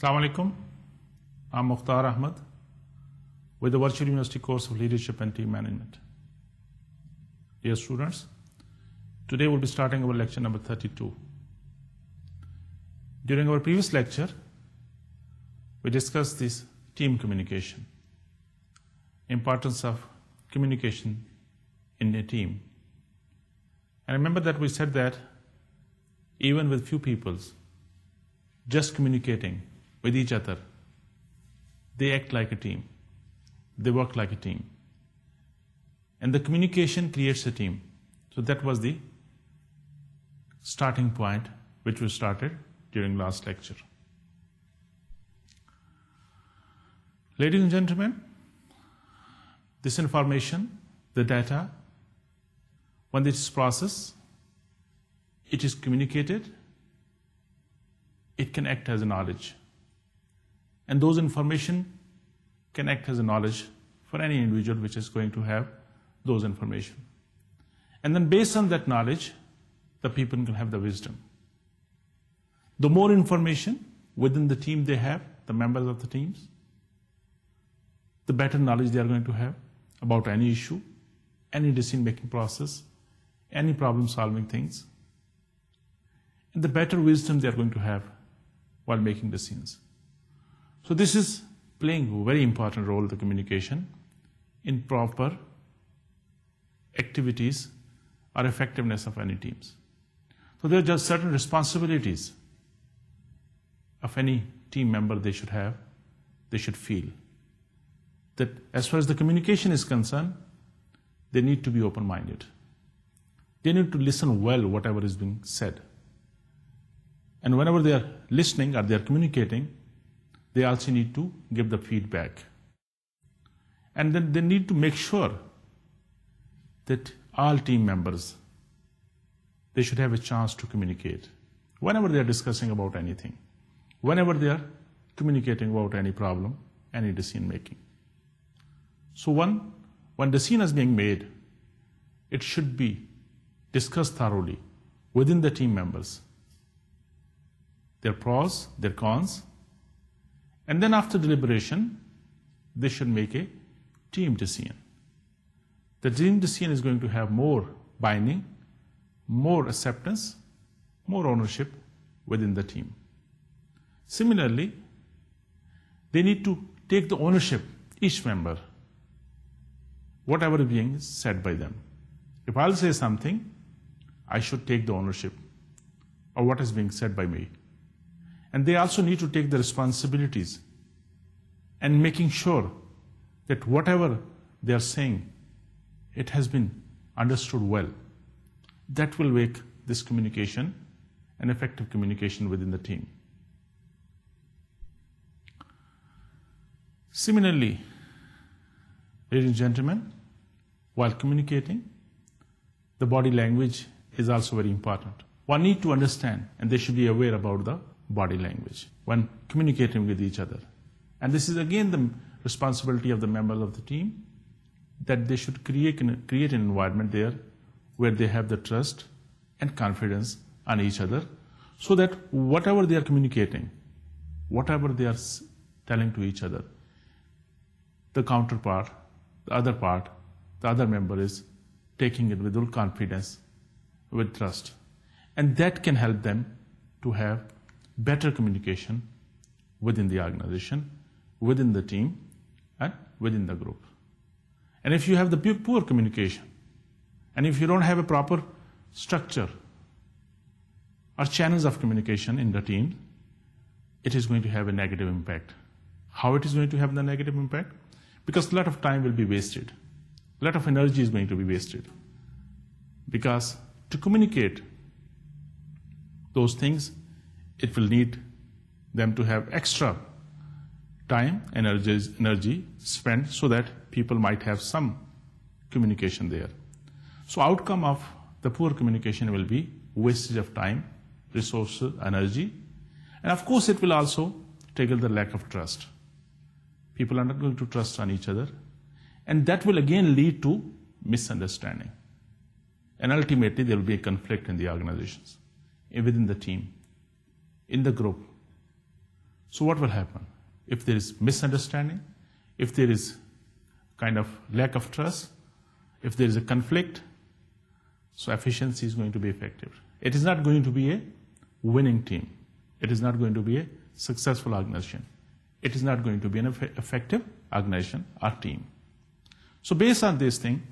Assalamu alaikum. I'm Mukhtar Ahmed with the Virtual University course of Leadership and Team Management. Dear students, today we'll be starting our lecture number 32. During our previous lecture, we discussed this team communication, importance of communication in a team. And remember that we said that even with few peoples, just communicating with each other. They act like a team, they work like a team. And the communication creates a team. So that was the starting point which we started during last lecture. Ladies and gentlemen, this information, the data, when it is processed, it is communicated, it can act as knowledge. And those information can act as a knowledge for any individual which is going to have those information. And then based on that knowledge, the people can have the wisdom. The more information within the team they have, the members of the teams, the better knowledge they are going to have about any issue, any decision making process, any problem solving things, and the better wisdom they are going to have while making decisions. So this is playing a very important role the communication in proper activities or effectiveness of any teams. So there are just certain responsibilities of any team member they should have, they should feel. That as far as the communication is concerned, they need to be open-minded. They need to listen well whatever is being said. And whenever they are listening or they are communicating, they also need to give the feedback. And then they need to make sure that all team members, they should have a chance to communicate. Whenever they are discussing about anything, whenever they are communicating about any problem, any decision making. So one, when decision is being made, it should be discussed thoroughly within the team members. Their pros, their cons, and then after deliberation, they should make a team decision. The team decision is going to have more binding, more acceptance, more ownership within the team. Similarly, they need to take the ownership, each member, whatever being said by them. If I'll say something, I should take the ownership of what is being said by me. And they also need to take the responsibilities and making sure that whatever they are saying, it has been understood well. That will make this communication an effective communication within the team. Similarly, ladies and gentlemen, while communicating, the body language is also very important. One need to understand and they should be aware about the body language when communicating with each other. And this is again the responsibility of the member of the team that they should create, create an environment there where they have the trust and confidence on each other so that whatever they are communicating, whatever they are telling to each other, the counterpart, the other part, the other member is taking it with full confidence, with trust. And that can help them to have better communication within the organization, within the team, and within the group. And if you have the poor communication, and if you don't have a proper structure or channels of communication in the team, it is going to have a negative impact. How it is going to have the negative impact? Because a lot of time will be wasted. A lot of energy is going to be wasted. Because to communicate those things it will need them to have extra time, energies, energy spent so that people might have some communication there. So outcome of the poor communication will be wastage of time, resources, energy, and of course it will also tackle the lack of trust. People are not going to trust on each other, and that will again lead to misunderstanding. And ultimately there will be a conflict in the organizations, eh, within the team in the group. So what will happen? If there is misunderstanding, if there is kind of lack of trust, if there is a conflict, so efficiency is going to be effective. It is not going to be a winning team. It is not going to be a successful organization. It is not going to be an effective organization or team. So based on this thing,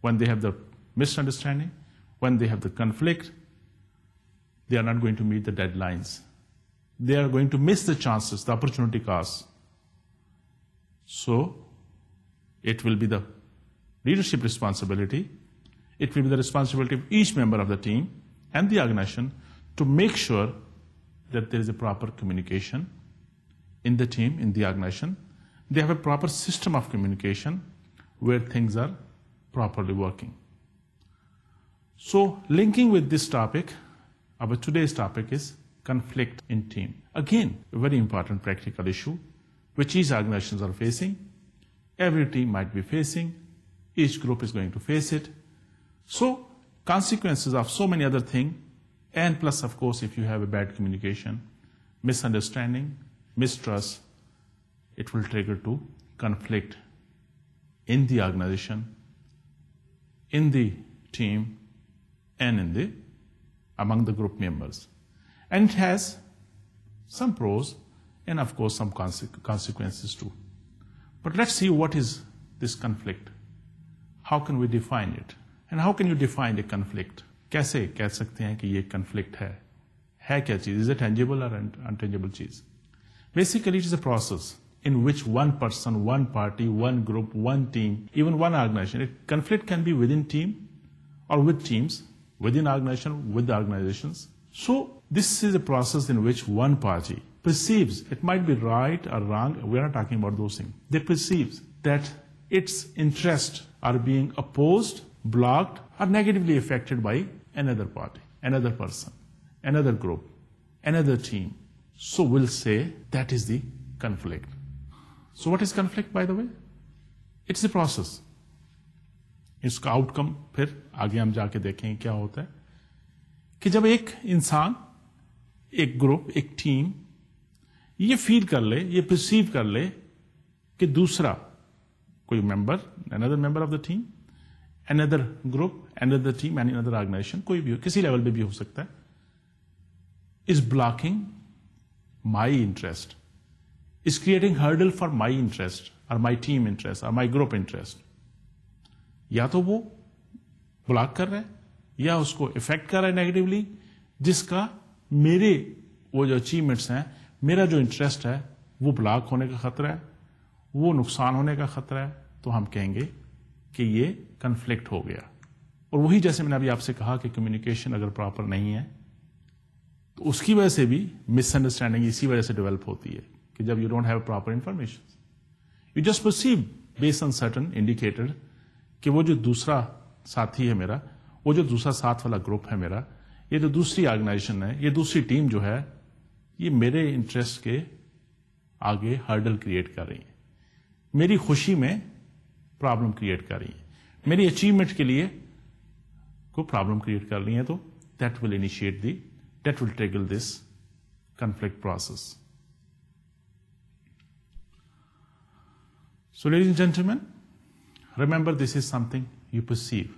when they have the misunderstanding, when they have the conflict, they are not going to meet the deadlines. They are going to miss the chances, the opportunity costs. So, it will be the leadership responsibility, it will be the responsibility of each member of the team and the organization to make sure that there is a proper communication in the team, in the organization. They have a proper system of communication where things are properly working. So linking with this topic, our today's topic is conflict in team. Again, a very important practical issue which each organizations are facing. Every team might be facing. Each group is going to face it. So, consequences of so many other things and plus, of course, if you have a bad communication, misunderstanding, mistrust, it will trigger to conflict in the organization, in the team, and in the among the group members. And it has some pros and of course some consequences too. But let's see what is this conflict. How can we define it? And how can you define a conflict? कैसे कह सकते हैं कि ये conflict है? है क्या चीज? Is it tangible or untangible चीज? Basically it is a process in which one person, one party, one group, one team, even one organization, a conflict can be within team or with teams within organization, with the organizations. So this is a process in which one party perceives, it might be right or wrong, we are not talking about those things. They perceive that its interests are being opposed, blocked, or negatively affected by another party, another person, another group, another team. So we'll say that is the conflict. So what is conflict, by the way? It's a process. इसका outcome फिर आगे हम जाके देखेंगे क्या होता है कि जब एक इंसान एक ग्रुप एक टीम ये फील कर ले ये परसीव कर ले कि दूसरा कोई member another member of the team another group another team an another organization कोई भी हो किसी लेवल पे भी हो सकता है is blocking my interest is creating hurdle for my interest और माई टीम इंटरेस्ट और माई ग्रुप इंटरेस्ट या तो वो ब्लॉक कर रहा है या उसको इफेक्ट कर रहा है नेगेटिवली जिसका मेरे वो जो अचीवमेंट्स हैं मेरा जो इंटरेस्ट है वो ब्लॉक होने का खतरा है वो नुकसान होने का खतरा है तो हम कहेंगे कि ये कन्फ्लिक्ट हो गया और वही जैसे मैंने अभी आपसे कहा कि कम्युनिकेशन अगर प्रॉपर नहीं है तो उसकी वजह से भी मिसअंडरस्टैंडिंग इसी वजह से डेवलप होती है कि जब you don't have proper information you just perceive based on certain indicator कि वो जो दूसरा साथी है मेरा वो जो दूसरा साथ वाला ग्रुप है मेरा ये जो दूसरी ऑर्गेनाइजेशन है ये दूसरी टीम जो है ये मेरे इंटरेस्ट के आगे हर्डल क्रिएट कर रही है मेरी खुशी में प्रॉब्लम क्रिएट कर रही है मेरी अचीवमेंट के लिए को प्रॉब्लम क्रिएट कर रही है तो that will initiate the that will tackle this conflict process so ladies and Remember, this is something you perceive.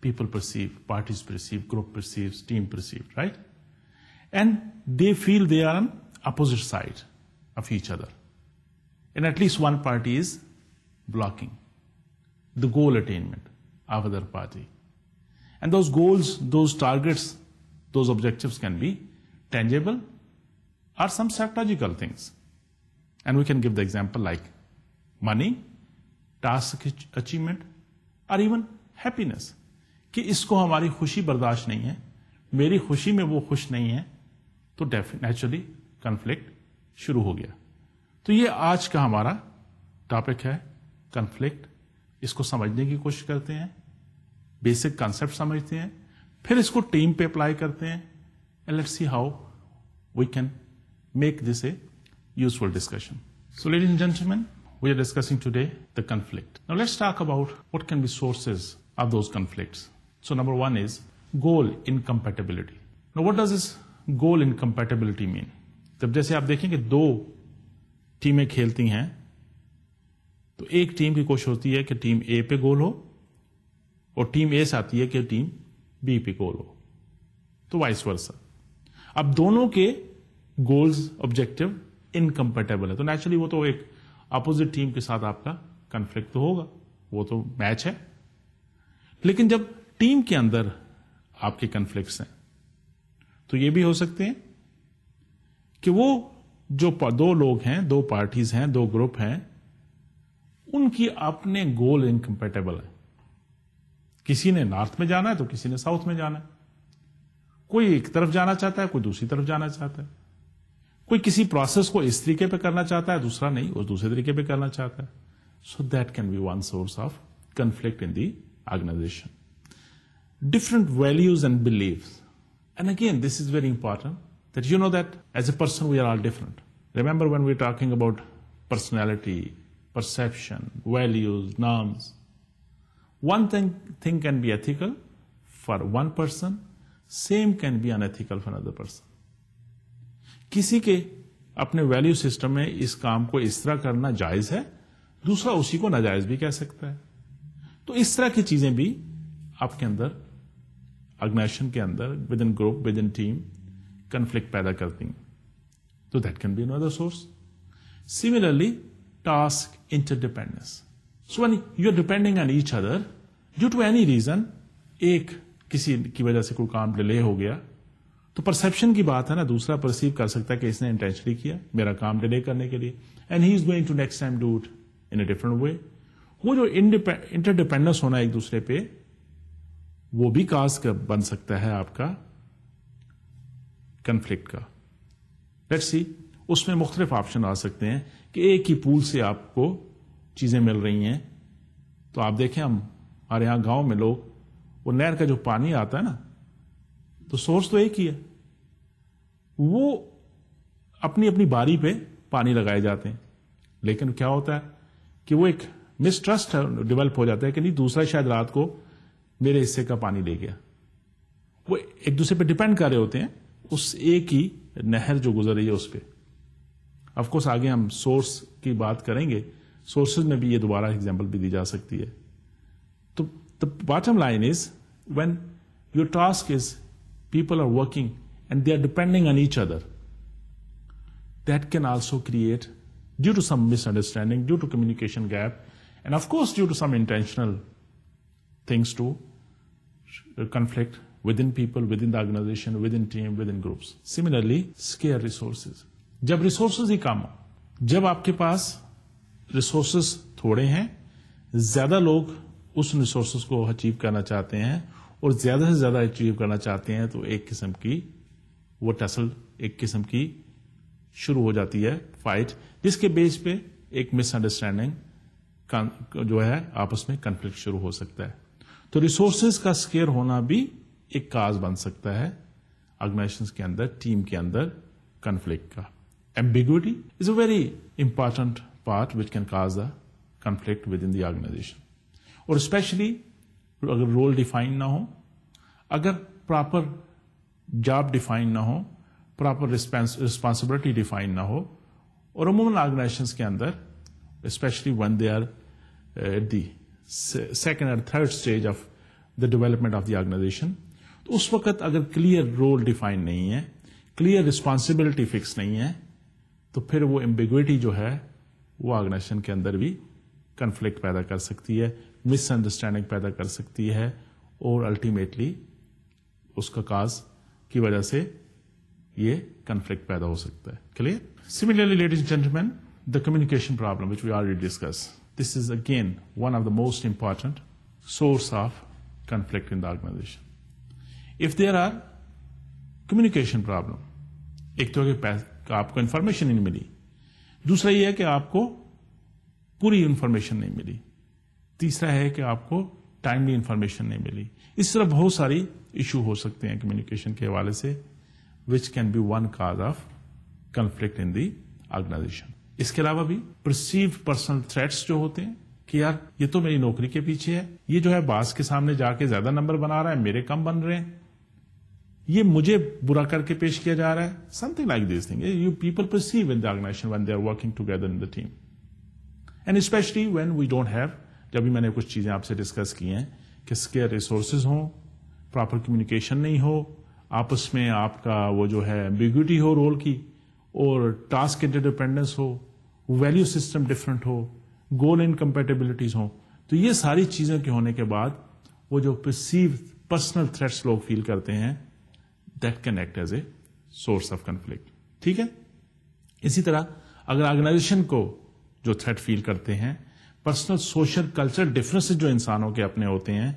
People perceive, parties perceive, group perceives, team perceives, right? And they feel they are on opposite side of each other. And at least one party is blocking the goal attainment of other party. And those goals, those targets, those objectives can be tangible or some psychological things. And we can give the example like money task achievement और even happiness कि इसको हमारी खुशी बर्दाश्त नहीं है मेरी खुशी में वो खुश नहीं है तो नेचुरली कन्फ्लिक्ट शुरू हो गया तो ये आज का हमारा टॉपिक है कन्फ्लिक्ट इसको समझने की कोशिश करते हैं बेसिक कॉन्सेप्ट समझते हैं फिर इसको टीम पे अप्लाई करते हैं and let's see how we can make this a useful discussion so ladies and gentleman We are discussing today the conflict. Now let's talk about what can be sources of those conflicts. So number one is goal incompatibility. Now what does this goal incompatibility mean? जब जैसे आप देखेंगे दो टीमें खेलती हैं तो एक टीम की कोशिश होती है कि टीम ए पे गोल हो और टीम ए चाहती है कि टीम बी पे गोल हो तो वाइस वर्सा अब दोनों के गोल्स ऑब्जेक्टिव इनकम्पेटेबल है तो नेचुरली वो तो एक अपोजिट टीम के साथ आपका कंफ्लिक्ट तो होगा वो तो मैच है लेकिन जब टीम के अंदर आपके कंफ्लिक्ट हैं तो ये भी हो सकते हैं कि वो जो दो लोग हैं दो पार्टीज हैं दो ग्रुप हैं उनकी अपने गोल इनकम्पेटेबल है किसी ने नॉर्थ में जाना है तो किसी ने साउथ में जाना है कोई एक तरफ जाना चाहता है कोई दूसरी तरफ जाना चाहता है कोई किसी प्रोसेस को इस तरीके पे करना चाहता है दूसरा नहीं और दूसरे तरीके पे करना चाहता है so that can be one source of conflict in the organization different values and believe and again this is very important that you know that as a person we are all different remember when we talking about personality perception values norms one thing thing can be ethical for one person same can be unethical for other person किसी के अपने value system में इस काम को इस तरह करना जायज है दूसरा उसी को नाजायज भी कह सकता है तो इस तरह की चीजें भी आपके अंदर ऑर्गेनाइजेशन के अंदर within group within team conflict पैदा करती हैं तो that can be another source similarly task interdependence so one you are depending on each other due to any reason एक किसी की वजह से कोई काम डिले हो गया तो परसेप्शन की बात है ना दूसरा परसीव कर सकता है कि इसने इंटेंशनली किया मेरा काम डिले करने के लिए and he is going to next time do it in a different way वो जो इंटरडिपेंडेंस होना एक दूसरे पे वो भी काज का बन सकता है आपका कंफ्लिक्ट का लेट्स सी उसमें मुख्तलिफ ऑप्शन आ सकते हैं कि एक ही पूल से आपको चीजें मिल रही हैं तो आप देखें हम हमारे यहां गांव में लोग वो नहर का जो पानी आता है ना तो सोर्स तो एक ही है वो अपनी अपनी बारी पे पानी लगाए जाते हैं लेकिन क्या होता है कि वो एक मिसट्रस्ट डेवलप हो जाता है कि नहीं दूसरा शायद रात को मेरे हिस्से का पानी ले गया वो एक दूसरे पर डिपेंड कर रहे होते हैं उस एक ही नहर जो गुजर रही है उस पर अफकोर्स आगे हम सोर्स की बात करेंगे सोर्सेज में भी ये दोबारा एग्जाम्पल भी दी जा सकती है तो the bottom line is when your task is people are working and they are depending on each other. That can also create, due to some misunderstanding, due to communication gap, and of course due to some intentional things to conflict within people, within the organization, within team, within groups. Similarly, scare resources. जब resources ही काम हो जब आपके पास resources थोड़े हैं ज्यादा लोग उस रिसोर्सेज को अचीव करना चाहते हैं और ज्यादा से ज्यादा अचीव करना चाहते हैं तो एक किस्म की वो टसल एक किस्म की शुरू हो जाती है फाइट जिसके बेस पे एक मिसअंडरस्टैंडिंग जो है आपस में कंफ्लिक्ट शुरू हो सकता है तो रिसोर्सेज का स्केयर होना भी एक काज बन सकता है ऑर्गेनाइजेशन के अंदर टीम के अंदर कंफ्लिक्ट का ambiguity is a very important part which can cause the conflict within the organization और स्पेशली अगर रोल डिफाइन ना हो अगर प्रॉपर जॉब डिफाइन ना हो प्रॉपर रिस्पांसिबिलिटी डिफाइन ना हो और अमूमन ऑर्गेनाइजेशन के अंदर specially when they are the second और third stage of the development of the organization तो उस वक्त अगर क्लियर रोल डिफाइन नहीं है क्लियर रिस्पॉन्सिबिलिटी फिक्स नहीं है तो फिर वो एम्बिग्विटी जो है वो ऑर्गेनाइजेशन के अंदर भी कन्फ्लिक्ट पैदा कर सकती है मिसअंडरस्टैंडिंग पैदा कर सकती है और अल्टीमेटली उसका काज की वजह से ये कंफ्लिक्ट पैदा हो सकता है clear similarly ladies gentleman the communication problem which we already discuss this is again one of the most important source of conflict in the organization. If there are communication problem, एक तो आपको information नहीं मिली दूसरा यह है कि आपको पूरी इंफॉर्मेशन नहीं मिली तीसरा है कि आपको टाइमली इंफॉर्मेशन नहीं मिली इस तरह बहुत सारी इशू हो सकते हैं कम्युनिकेशन के हवाले से which can be one cause of conflict in the organisation इसके अलावा भी प्रसिव पर्सनल थ्रेट्स जो होते हैं कि यार ये तो मेरी नौकरी के पीछे है ये जो है बास के सामने जाके ज्यादा नंबर बना रहा है मेरे कम बन रहे हैं ये मुझे बुरा करके पेश किया जा रहा है something like this thing you people perceive in the organisation one they are working together in the team and specially when we don't have जब भी मैंने कुछ चीजें आपसे डिस्कस की हैं कि स्केयर रिसोर्सेज हों प्रॉपर कम्युनिकेशन नहीं हो आपस में आपका वो जो है बिग्यूटी हो रोल की और टास्क इंटरडिपेंडेंस हो वैल्यू सिस्टम डिफरेंट हो गोल इनकम्पेटेबिलिटीज हो तो ये सारी चीज़ों के होने के बाद वो जो परसीव पर्सनल थ्रेट्स लोग फील करते हैं that can act as a source of conflict ठीक है इसी तरह अगर ऑर्गेनाइजेशन को जो थ्रेट फील करते हैं पर्सनल सोशल कल्चर डिफरेंसेस जो इंसानों के अपने होते हैं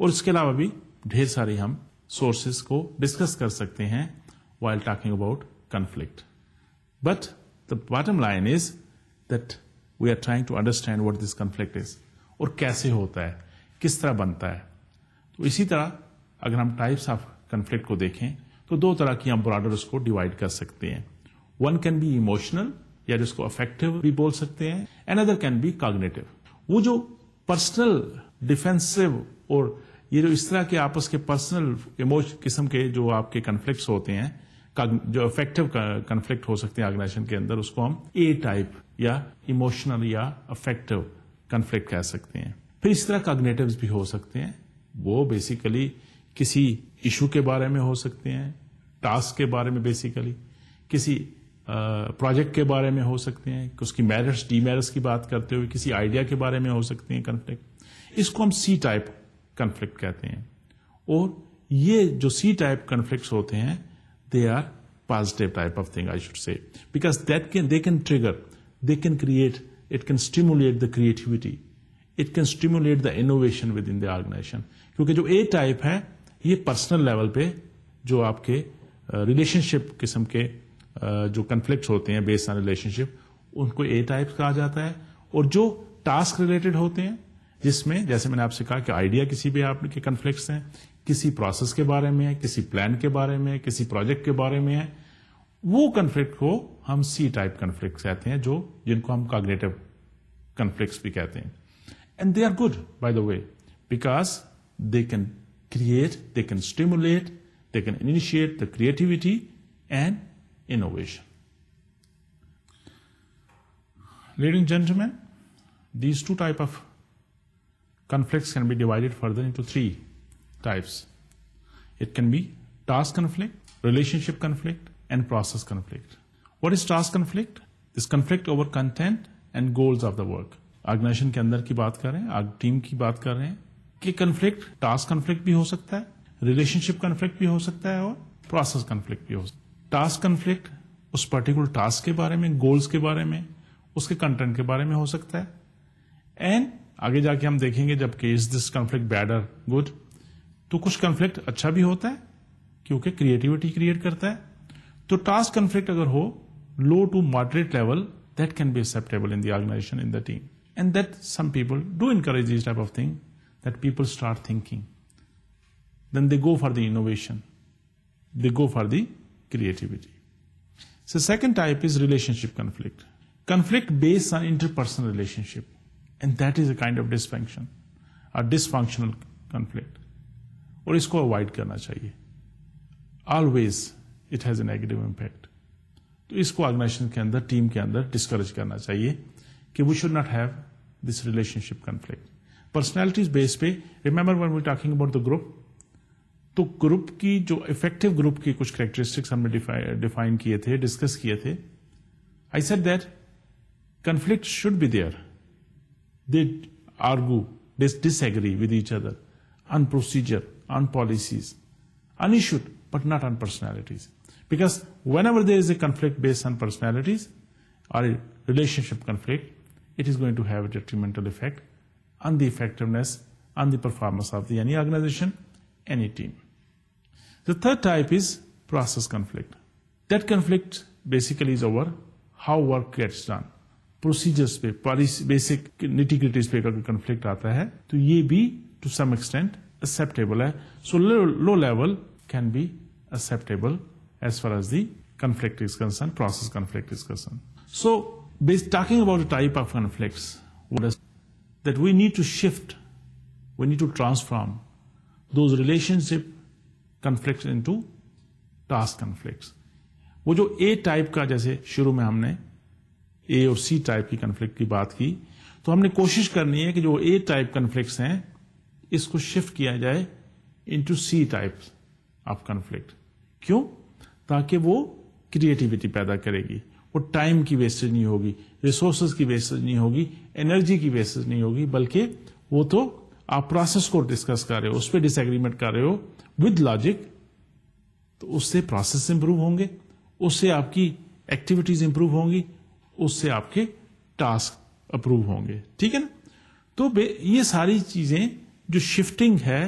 और इसके अलावा भी ढेर सारे हम सोर्सेस को डिस्कस कर सकते हैं while talking about conflict. But the bottom line is that we are trying to understand what this conflict is और कैसे होता है किस तरह बनता है तो इसी तरह अगर हम टाइप्स ऑफ कन्फ्लिक्ट को देखें तो दो तरह की हम ब्रॉडर उसको डिवाइड कर सकते हैं वन कैन बी इमोशनल या जिसको अफेक्टिव भी बोल सकते हैं and other can be cognitive वो जो पर्सनल डिफेंसिव और ये जो इस तरह के आपस के पर्सनल इमोश किस्म के जो आपके कन्फ्लिक्ट होते हैं जो अफेक्टिव कन्फ्लिक्ट हो सकते हैं ऑर्गेनाइजेशन के अंदर उसको हम ए टाइप या इमोशनल या अफेक्टिव कन्फ्लिक्ट कह सकते हैं फिर इस तरह कॉग्नेटिव्स भी हो सकते हैं वो बेसिकली किसी इशू के बारे में हो सकते हैं टास्क के बारे में बेसिकली किसी प्रोजेक्ट के बारे में हो सकते हैं उसकी डी डीमेरिट्स की बात करते हुए किसी आइडिया के बारे में हो सकते हैं कन्फ्लिक्ट इसको हम सी टाइप कन्फ्लिक्ट कहते हैं और ये जो सी टाइप कन्फ्लिक्ट होते हैं they are positive type of thing I should say because that can they can trigger they can create it can stimulate the creativity it can stimulate the innovation within the organisation क्योंकि जो ए type है ये personal level पे जो आपके relationship uh, किस्म के uh, जो कन्फ्लिक्ट होते हैं बेस्ड ऑन रिलेशनशिप उनको ए टाइप कहा जाता है और जो टास्क रिलेटेड होते हैं जिसमें जैसे मैंने आपसे कहा कि आइडिया किसी भी आपके कन्फ्लिक्ट हैं किसी प्रोसेस के बारे में है किसी प्लान के बारे में है किसी प्रोजेक्ट के बारे में है वो कन्फ्लिक्ट को हम सी टाइप कन्फ्लिक्ट कहते हैं जो जिनको हम कॉग्नेटिव कन्फ्लिक्ट भी कहते हैं and they are good by the way because they can create they can stimulate they can initiate the creativity and innovation Ladies gentlemen these two type of conflicts can be divided further into three types. It can be task conflict, relationship conflict, and process conflict. What is task conflict? Is conflict over content and goals of the work. Organization ke andar ki baat kar rahe hain, team ki baat kar rahe hain. कि conflict, task conflict bhi ho sakta hai, relationship conflict bhi ho sakta hai, aur process conflict bhi ho sakta hai. Task conflict, us particular task ke बारे mein, goals ke बारे mein, uske content ke बारे mein ho sakta hai. And आगे जाके हम देखेंगे जबकि is this conflict bad or good तो कुछ कंफ्लिक्ट अच्छा भी होता है क्योंकि क्रिएटिविटी क्रिएट करता है तो टास्क कंफ्लिक्ट अगर हो low to moderate level that can be acceptable in the organisation in the team and that some people do encourage this type of thing that people start thinking then they go for the innovation they go for the creativity second type is relationship conflict conflict based on interpersonal relationship and that is a kind of dysfunction और dysfunctional conflict और इसको avoid करना चाहिए always it has a negative impact तो इसको organisation के अंदर team के अंदर डिस्करेज करना चाहिए कि we should not have this relationship conflict personalities base पे remember one we talking about the group तो ग्रुप की जो इफेक्टिव ग्रुप की कुछ करेक्टरिस्टिक्स हमने डिफाइन किए थे डिस्कस किए थे I said that conflict should be there they argue, they disagree with each other on procedure, on policies, on issues, but not on personalities. Because whenever there is a conflict based on personalities or a relationship conflict, it is going to have a detrimental effect on the effectiveness, and the performance of the any organization, any team. The third type is process conflict. That conflict basically is over how work gets done. Procedures पे policy basic nitty gritties पे अगर conflict आता है तो ये भी to some extent acceptable है so low level can be acceptable as far as the conflict is concerned, process conflict is concerned. So, based, talking about the type of conflicts, what is, that we need to shift, we need to transform those relationship conflicts into task conflicts. वो जो ए type का जैसे शुरू में हमने ए और सी type की conflict की बात की तो हमने कोशिश करनी है कि जो ए टाइप कन्फ्लिक्ट हैं इसको शिफ्ट किया जाए into C type of conflict क्यों ताकि वो क्रिएटिविटी पैदा करेगी वो टाइम की वेस्टेज नहीं होगी रिसोर्सेज की वेस्टेज नहीं होगी एनर्जी की वेस्टेज नहीं होगी बल्कि वो तो आप प्रोसेस को डिस्कस कर रहे हो उस पर डिसएग्रीमेंट कर रहे हो विद लॉजिक तो उससे प्रोसेस इंप्रूव होंगे उससे आपकी एक्टिविटीज इंप्रूव होंगी उससे आपके टास्क अप्रूव होंगे ठीक है ना तो ये सारी चीजें जो शिफ्टिंग है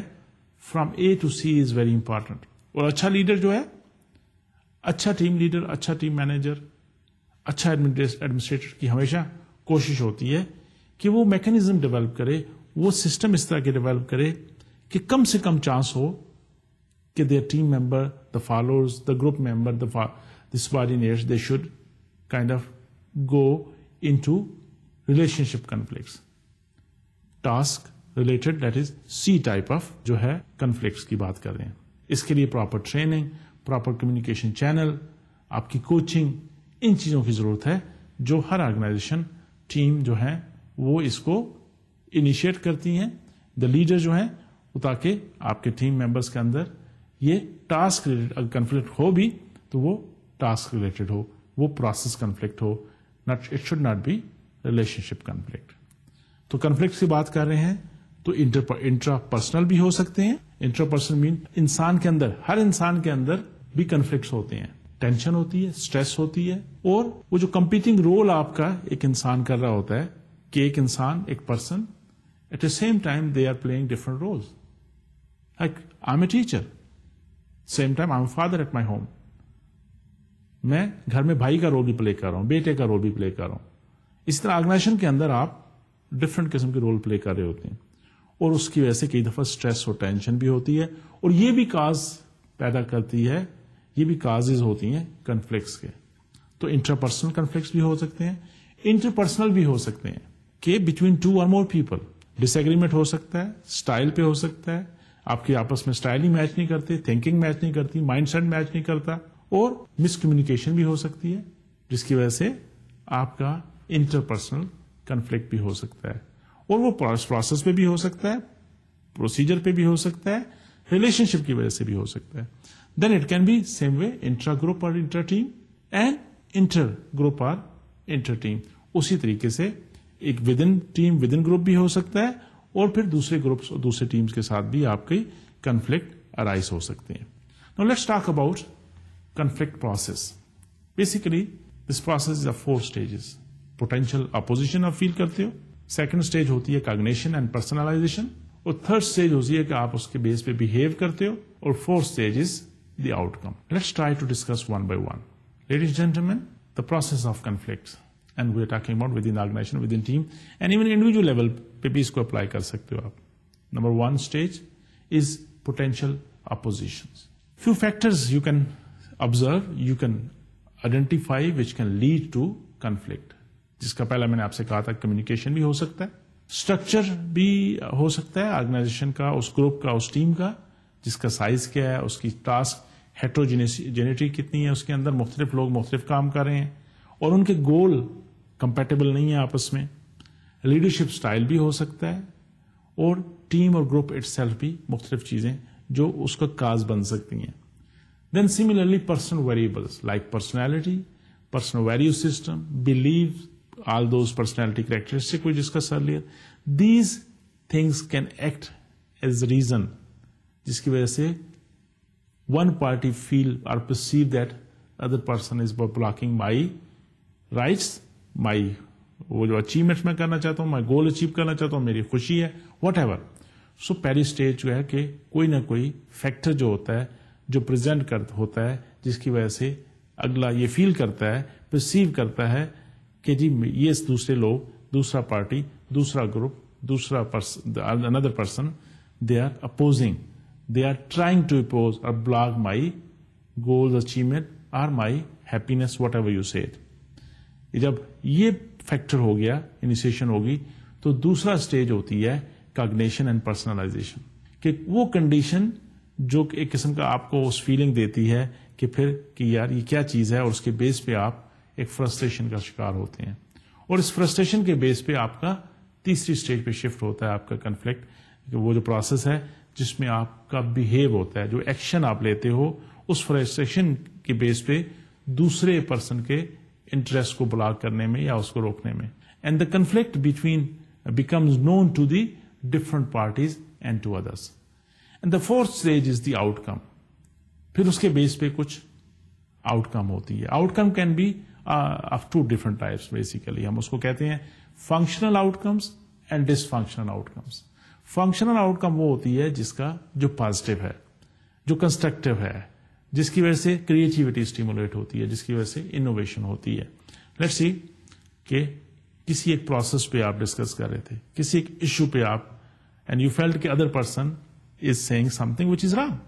from A to C is very important और अच्छा लीडर जो है अच्छा टीम लीडर अच्छा टीम मैनेजर अच्छा एडमिनिस्ट्रेटर की हमेशा कोशिश होती है कि वो मैकेनिज्म डेवलप करे वो सिस्टम इस तरह के डेवलप करे कि कम से कम चांस हो कि there team member the followers the group member the subordinates they should kind of go into relationship conflicts. Task related that is C type of जो है कन्फ्लिक्ट की बात कर रहे हैं इसके लिए proper training proper communication channel आपकी कोचिंग इन चीजों की जरूरत है जो हर ऑर्गेनाइजेशन टीम जो है वो इसको इनिशिएट करती हैं द लीडर जो है ताकि आपके टीम मेंबर्स के अंदर ये टास्क रिलेटेड अगर कन्फ्लिक्ट हो भी तो वो टास्क रिलेटेड हो वो प्रोसेस कन्फ्लिक्ट हो not it should not be relationship conflict तो कंफ्लिक्ट की बात कर रहे हैं तो इंट्रा पर्सनल भी हो सकते हैं इंट्रापर्सनल मीन इंसान के अंदर हर इंसान के अंदर भी कंफ्लिक्ट होते हैं टेंशन होती है स्ट्रेस होती है और वो जो कंपीटिंग रोल आपका एक इंसान कर रहा होता है कि एक इंसान एक person at the same time they are playing different roles like I am a teacher same time I am father at my home मैं घर में भाई का रोल भी प्ले कर रहा हूं बेटे का रोल भी प्ले कर रहा हूं इस तरह ऑर्गेनाइजेशन के अंदर आप डिफरेंट किस्म के रोल प्ले कर रहे होते हैं और उसकी वजह से कई दफा स्ट्रेस और टेंशन भी होती है और ये भी काज पैदा करती है ये भी काजेज होती हैं कन्फ्लिक्स के तो इंटरपर्सनल कन्फ्लिक्स भी हो सकते हैं इंटरपर्सनल भी हो सकते हैं कि बिटवीन टू और मोर पीपल डिसएग्रीमेंट हो सकता है स्टाइल पे हो सकता है आपके आपस में स्टाइल ही मैच नहीं करते थिंकिंग मैच नहीं करती माइंडसेट मैच नहीं करता और मिसकम्युनिकेशन भी हो सकती है जिसकी वजह से आपका इंटरपर्सनल कन्फ्लिक्ट भी हो सकता है और वो प्रोसेस पे भी हो सकता है प्रोसीजर पे भी हो सकता है रिलेशनशिप की वजह से भी हो सकता है then it can be same way intra group और inter team and inter group और इंटर टीम उसी तरीके से एक within team within group भी हो सकता है और फिर दूसरे ग्रुप्स और दूसरे टीम्स के साथ भी आपके कंफ्लिक्ट अराइज हो सकते हैं now let's talk about conflict process. Basically, this process is of four stages. Potential opposition of feel karte ho. Second stage hoti hai cognition and personalization. Aur third stage hoti hai ka aap uske base pe behave karte ho. Aur fourth stage is the outcome. Let's try to discuss one by one. Ladies and gentlemen, the process of conflict. And we are talking about within organization, within team. And even individual level pe bhi isko apply kar sakte ho aap. Number one stage is potential oppositions. Few factors you can observe you can identify which can lead to conflict जिसका पहला मैंने आपसे कहा था communication भी हो सकता है स्ट्रक्चर भी हो सकता है ऑर्गेनाइजेशन का उस ग्रुप का उस टीम का जिसका साइज क्या है उसकी टास्क हेट्रोजेनिटी कितनी है उसके अंदर मुख्तलिफ लोग मुख्तलिफ काम कर रहे हैं और उनके गोल कंपेटेबल नहीं है आपस में लीडरशिप स्टाइल भी हो सकता है और टीम और ग्रुप इट्स भी मुख्तलिफ चीज़ें जो उसका काज बन सकती हैं Then similarly personal variables like personality, personal value system, belief, all those personality characteristics we discussed earlier. These things can act as reason जिसकी वजह से वन पार्टी फील और perceive that other person is blocking my rights my वो जो achievements मैं करना चाहता हूँ मैं गोल अचीव करना चाहता हूँ मेरी खुशी है वट एवर सो पहली स्टेज जो है कि कोई ना कोई फैक्टर जो होता है जो प्रेजेंट कर होता है जिसकी वजह से अगला ये फील करता है परसीव करता है कि जी ये दूसरे लोग दूसरा पार्टी दूसरा ग्रुप दूसरा another person they are opposing they are trying to oppose और block my goals achievement are my happiness whatever you said जब ये फैक्टर हो गया इनिशिएशन होगी तो दूसरा स्टेज होती है कॉग्नेशन एंड पर्सनलाइजेशन कि वो कंडीशन जो एक किस्म का आपको उस फीलिंग देती है कि फिर कि यार ये क्या चीज़ है और उसके बेस पे आप एक फ्रस्ट्रेशन का शिकार होते हैं और इस फ्रस्ट्रेशन के बेस पे आपका तीसरी स्टेज पे शिफ्ट होता है आपका कन्फ्लिक्ट वो जो प्रोसेस है जिसमें आपका बिहेव होता है जो एक्शन आप लेते हो उस फ्रस्ट्रेशन के बेस पे दूसरे पर्सन के इंटरेस्ट को ब्लॉक करने में या उसको रोकने में and the conflict between becomes known to the different parties and to others and the fourth stage is the outcome फिर उसके बेस पे कुछ आउटकम होती है outcome can be of two different types basically हम उसको कहते हैं functional outcomes and dysfunctional outcomes functional outcome वो होती है जिसका जो पॉजिटिव है जो कंस्ट्रक्टिव है जिसकी वजह से क्रिएटिविटी स्टिमुलेट होती है जिसकी वजह से इनोवेशन होती है लेट्स सी कि किसी एक प्रोसेस पे आप डिस्कस कर रहे थे किसी एक इश्यू पे आप एंड यू फेल्ट के other person is saying something which is wrong.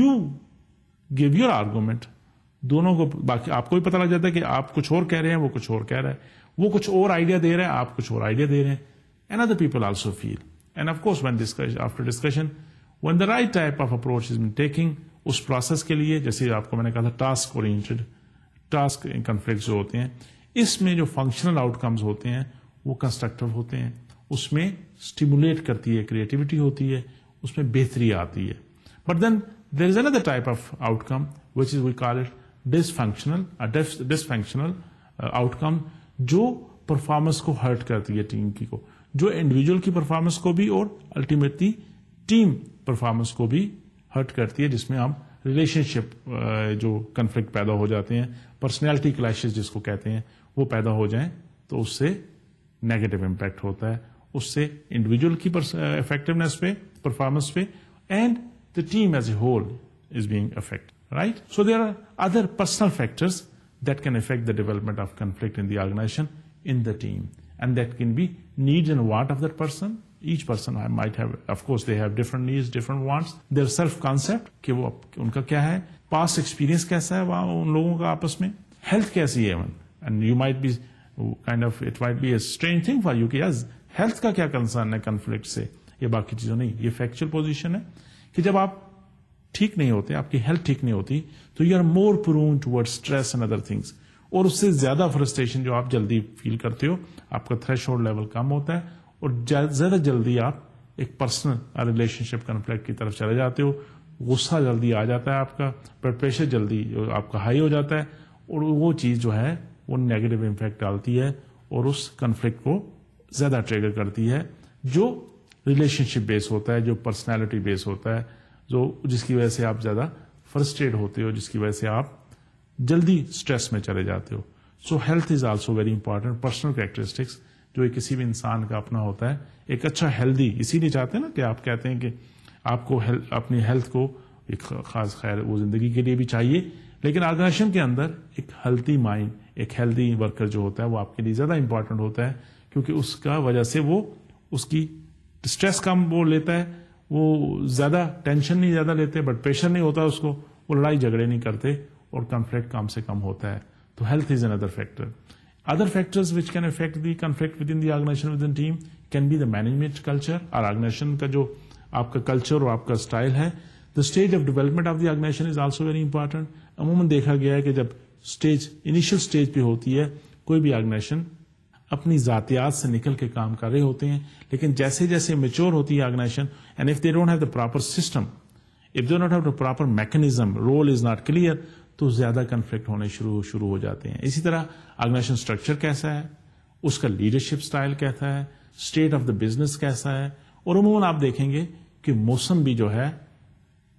You give your argument. दोनों को बाकी आपको भी पता लग जाता है कि आप कुछ और कह रहे हैं वो कुछ और कह रहा है वो कुछ और आइडिया दे रहे हैं आप कुछ और आइडिया दे रहे हैं and other people also feel and of course one discussion after discussion one the right type of approach is been taking उस प्रोसेस के लिए जैसे आपको मैंने कहा था टास्क ओरिएंटेड टास्क कन्फ्लिक्ट जो होते हैं इसमें जो फंक्शनल आउटकम्स होते हैं वो कंस्ट्रक्टिव होते हैं उसमें स्टिमुलेट करती है क्रिएटिविटी होती है उसमें बेहतरी आती है but then there is another type of outcome which is we call it dysfunctional dysfunctional outcome जो परफॉर्मेंस को हर्ट करती है टीम की को जो इंडिविजुअल की परफॉर्मेंस को भी और अल्टीमेटली टीम परफॉर्मेंस को भी हर्ट करती है जिसमें हम रिलेशनशिप uh, जो कन्फ्लिक्ट पैदा हो जाते हैं पर्सनैलिटी क्लैशेज जिसको कहते हैं वो पैदा हो जाए तो उससे नेगेटिव इम्पैक्ट होता है उससे इंडिविजुअल की इफेक्टिवनेस पे परफॉर्मेंस पे and the team as a whole is being affected right so there are other personal factors that can affect the development of conflict in the organization, in the team. And that can be needs and want of that person. Each person might have, of course, they have different needs, different wants. Their self-concept, कि वो उनका क्या है past experience कैसा है वहाँ उन लोगों का आपस में हेल्थ कैसी है and you might be kind of it might be a strange thing for you कि यार हेल्थ का क्या कंसर्न है कन्फ्लिक्ट से ये बाकी चीजों नहीं ये फैक्चुअल पोजिशन है कि जब आप ठीक नहीं होते आपकी हेल्थ ठीक नहीं होती तो you are more prone toward stress and other things और उससे ज्यादा फ्रस्ट्रेशन जो आप जल्दी फील करते हो आपका थ्रेश लेवल कम होता है और ज्यादा जल्दी आप एक पर्सनल रिलेशनशिप कन्फ्लिक्ट की तरफ चले जाते हो गुस्सा जल्दी आ जाता है आपका ब्लड प्रेशर जल्दी आपका हाई हो जाता है और वो चीज़ जो है वो नेगेटिव इम्पैक्ट डालती है और उस कन्फ्लिक्ट को ज़्यादा ट्रेगर करती है जो रिलेशनशिप बेस होता है जो पर्सनैलिटी बेस होता है जो जिसकी वजह से आप ज़्यादा फ्रस्ट्रेट होते हो जिसकी वजह से आप जल्दी स्ट्रेस में चले जाते हो so health is also very important personal characteristics जो एक किसी भी इंसान का अपना होता है एक अच्छा हेल्दी इसीलिए चाहते हैं ना कि आप कहते हैं कि आपको हेल, अपनी हेल्थ को एक खास खैर वो जिंदगी के लिए भी चाहिए लेकिन आगाशन के अंदर एक हेल्थी माइंड एक हेल्दी वर्कर जो होता है वो आपके लिए ज्यादा इंपॉर्टेंट होता है क्योंकि उसका वजह से वो उसकी स्ट्रेस कम वो लेता है वो ज्यादा टेंशन नहीं ज्यादा लेते बट प्रेशर नहीं होता उसको वो लड़ाई झगड़े नहीं करते और कंफ्लिक्ट कम से कम होता है तो health is another factor other factors which can effect the conflict within the organisation within team can be the management culture और ऑर्गेनाइजेशन का जो आपका कल्चर और आपका स्टाइल है the stage of development of the organisation is also very important अमूमन देखा गया है कि जब स्टेज इनिशियल स्टेज पे होती है कोई भी ऑर्गेनाइजेशन अपनी जातियात से निकल के काम कर रहे होते हैं लेकिन जैसे जैसे मेच्योर होती है organisation and if they don't have the proper system if they not have the proper mechanism role is not clear तो ज्यादा कन्फ्लिक्ट होने शुरू शुरू हो जाते हैं इसी तरह ऑर्गेनाइजेशन स्ट्रक्चर कैसा है उसका लीडरशिप स्टाइल कैसा है स्टेट ऑफ द बिजनेस कैसा है और उमूमन आप देखेंगे कि मौसम भी जो है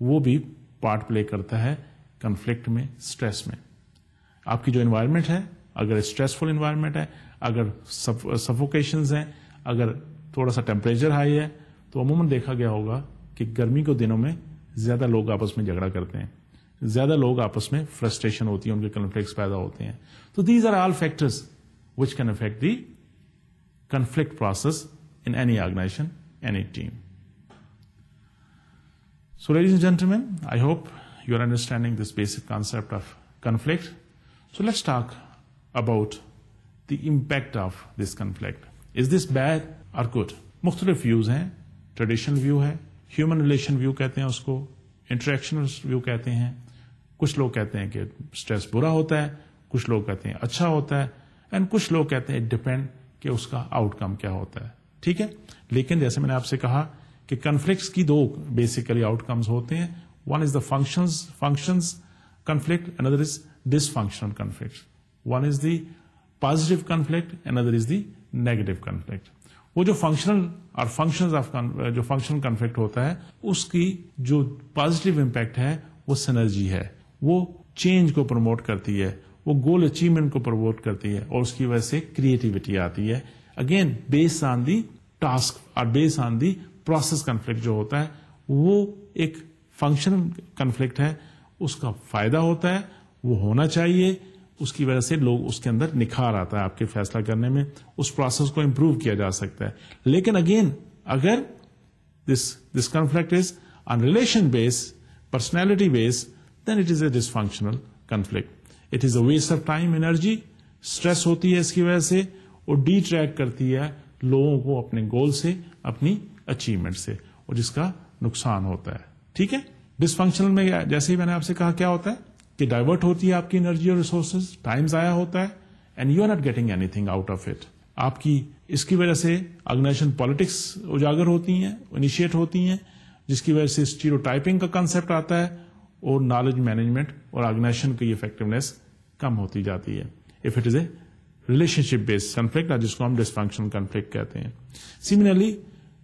वो भी पार्ट प्ले करता है कन्फ्लिक्ट में स्ट्रेस में आपकी जो इन्वायरमेंट है अगर स्ट्रेसफुल इन्वायरमेंट है अगर सफोकेशन हैं अगर थोड़ा सा टेम्परेचर हाई है तो अमूमन देखा गया होगा कि गर्मी के दिनों में ज्यादा लोग आपस में झगड़ा करते हैं ज्यादा लोग आपस में फ्रस्ट्रेशन होती है उनके कन्फ्लिक्ट पैदा होते हैं तो these are all factors which can affect the conflict process in any organisation any team so ladies and gentleman I hope you are understanding this basic concept of conflict so let's talk about the impact of this conflict. Is this bad or good? मुख्तलिफ views हैं traditional view है human relation view कहते हैं उसको interactional view कहते हैं कुछ लोग कहते हैं कि स्ट्रेस बुरा होता है कुछ लोग कहते हैं अच्छा होता है एंड कुछ लोग कहते हैं इट डिपेंड कि उसका आउटकम क्या होता है ठीक है लेकिन जैसे मैंने आपसे कहा कि कन्फ्लिक्ट की दो बेसिकली आउटकम्स होते हैं one is the functions functions conflict, is is dysfunctional conflict. One is the conflict and other is the negative conflict वो जो फंक्शनल और फंक्शंस ऑफ जो फंक्शनल कॉन्फ्लिक्ट होता है उसकी जो पॉजिटिव इम्पैक्ट है वो सिनर्जी है वो चेंज को प्रमोट करती है वो गोल अचीवमेंट को प्रमोट करती है और उसकी वजह से क्रिएटिविटी आती है again based on the task और based on the process conflict जो होता है वो एक फंक्शनल कॉन्फ्लिक्ट है उसका फायदा होता है वो होना चाहिए उसकी वजह से लोग उसके अंदर निखार आता है आपके फैसला करने में उस प्रोसेस को इंप्रूव किया जा सकता है लेकिन अगेन अगर this this conflict is on relation base personality base then it is a dysfunctional conflict it is a waste of time energy stress होती है इसकी वजह से और डी ट्रैक करती है लोगों को अपने गोल से अपनी अचीवमेंट से और जिसका नुकसान होता है ठीक है डिसफंक्शनल में जैसे ही मैंने आपसे कहा क्या होता है कि डाइवर्ट होती है आपकी एनर्जी और रिसोर्सेज टाइम ज़ाया होता है and you are not getting anything out of it आपकी इसकी वजह से ऑर्गेनाइजेशन पॉलिटिक्स उजागर होती हैं इनिशिएट होती हैं जिसकी वजह से स्टीरो का कंसेप्ट आता है और नॉलेज मैनेजमेंट और ऑर्गेनाइजेशन की इफेक्टिवनेस कम होती जाती है if it is a relationship based conflict जिसको हम डिस्फंक्शन कंफ्लिक्ट कहते हैं सिमिलरली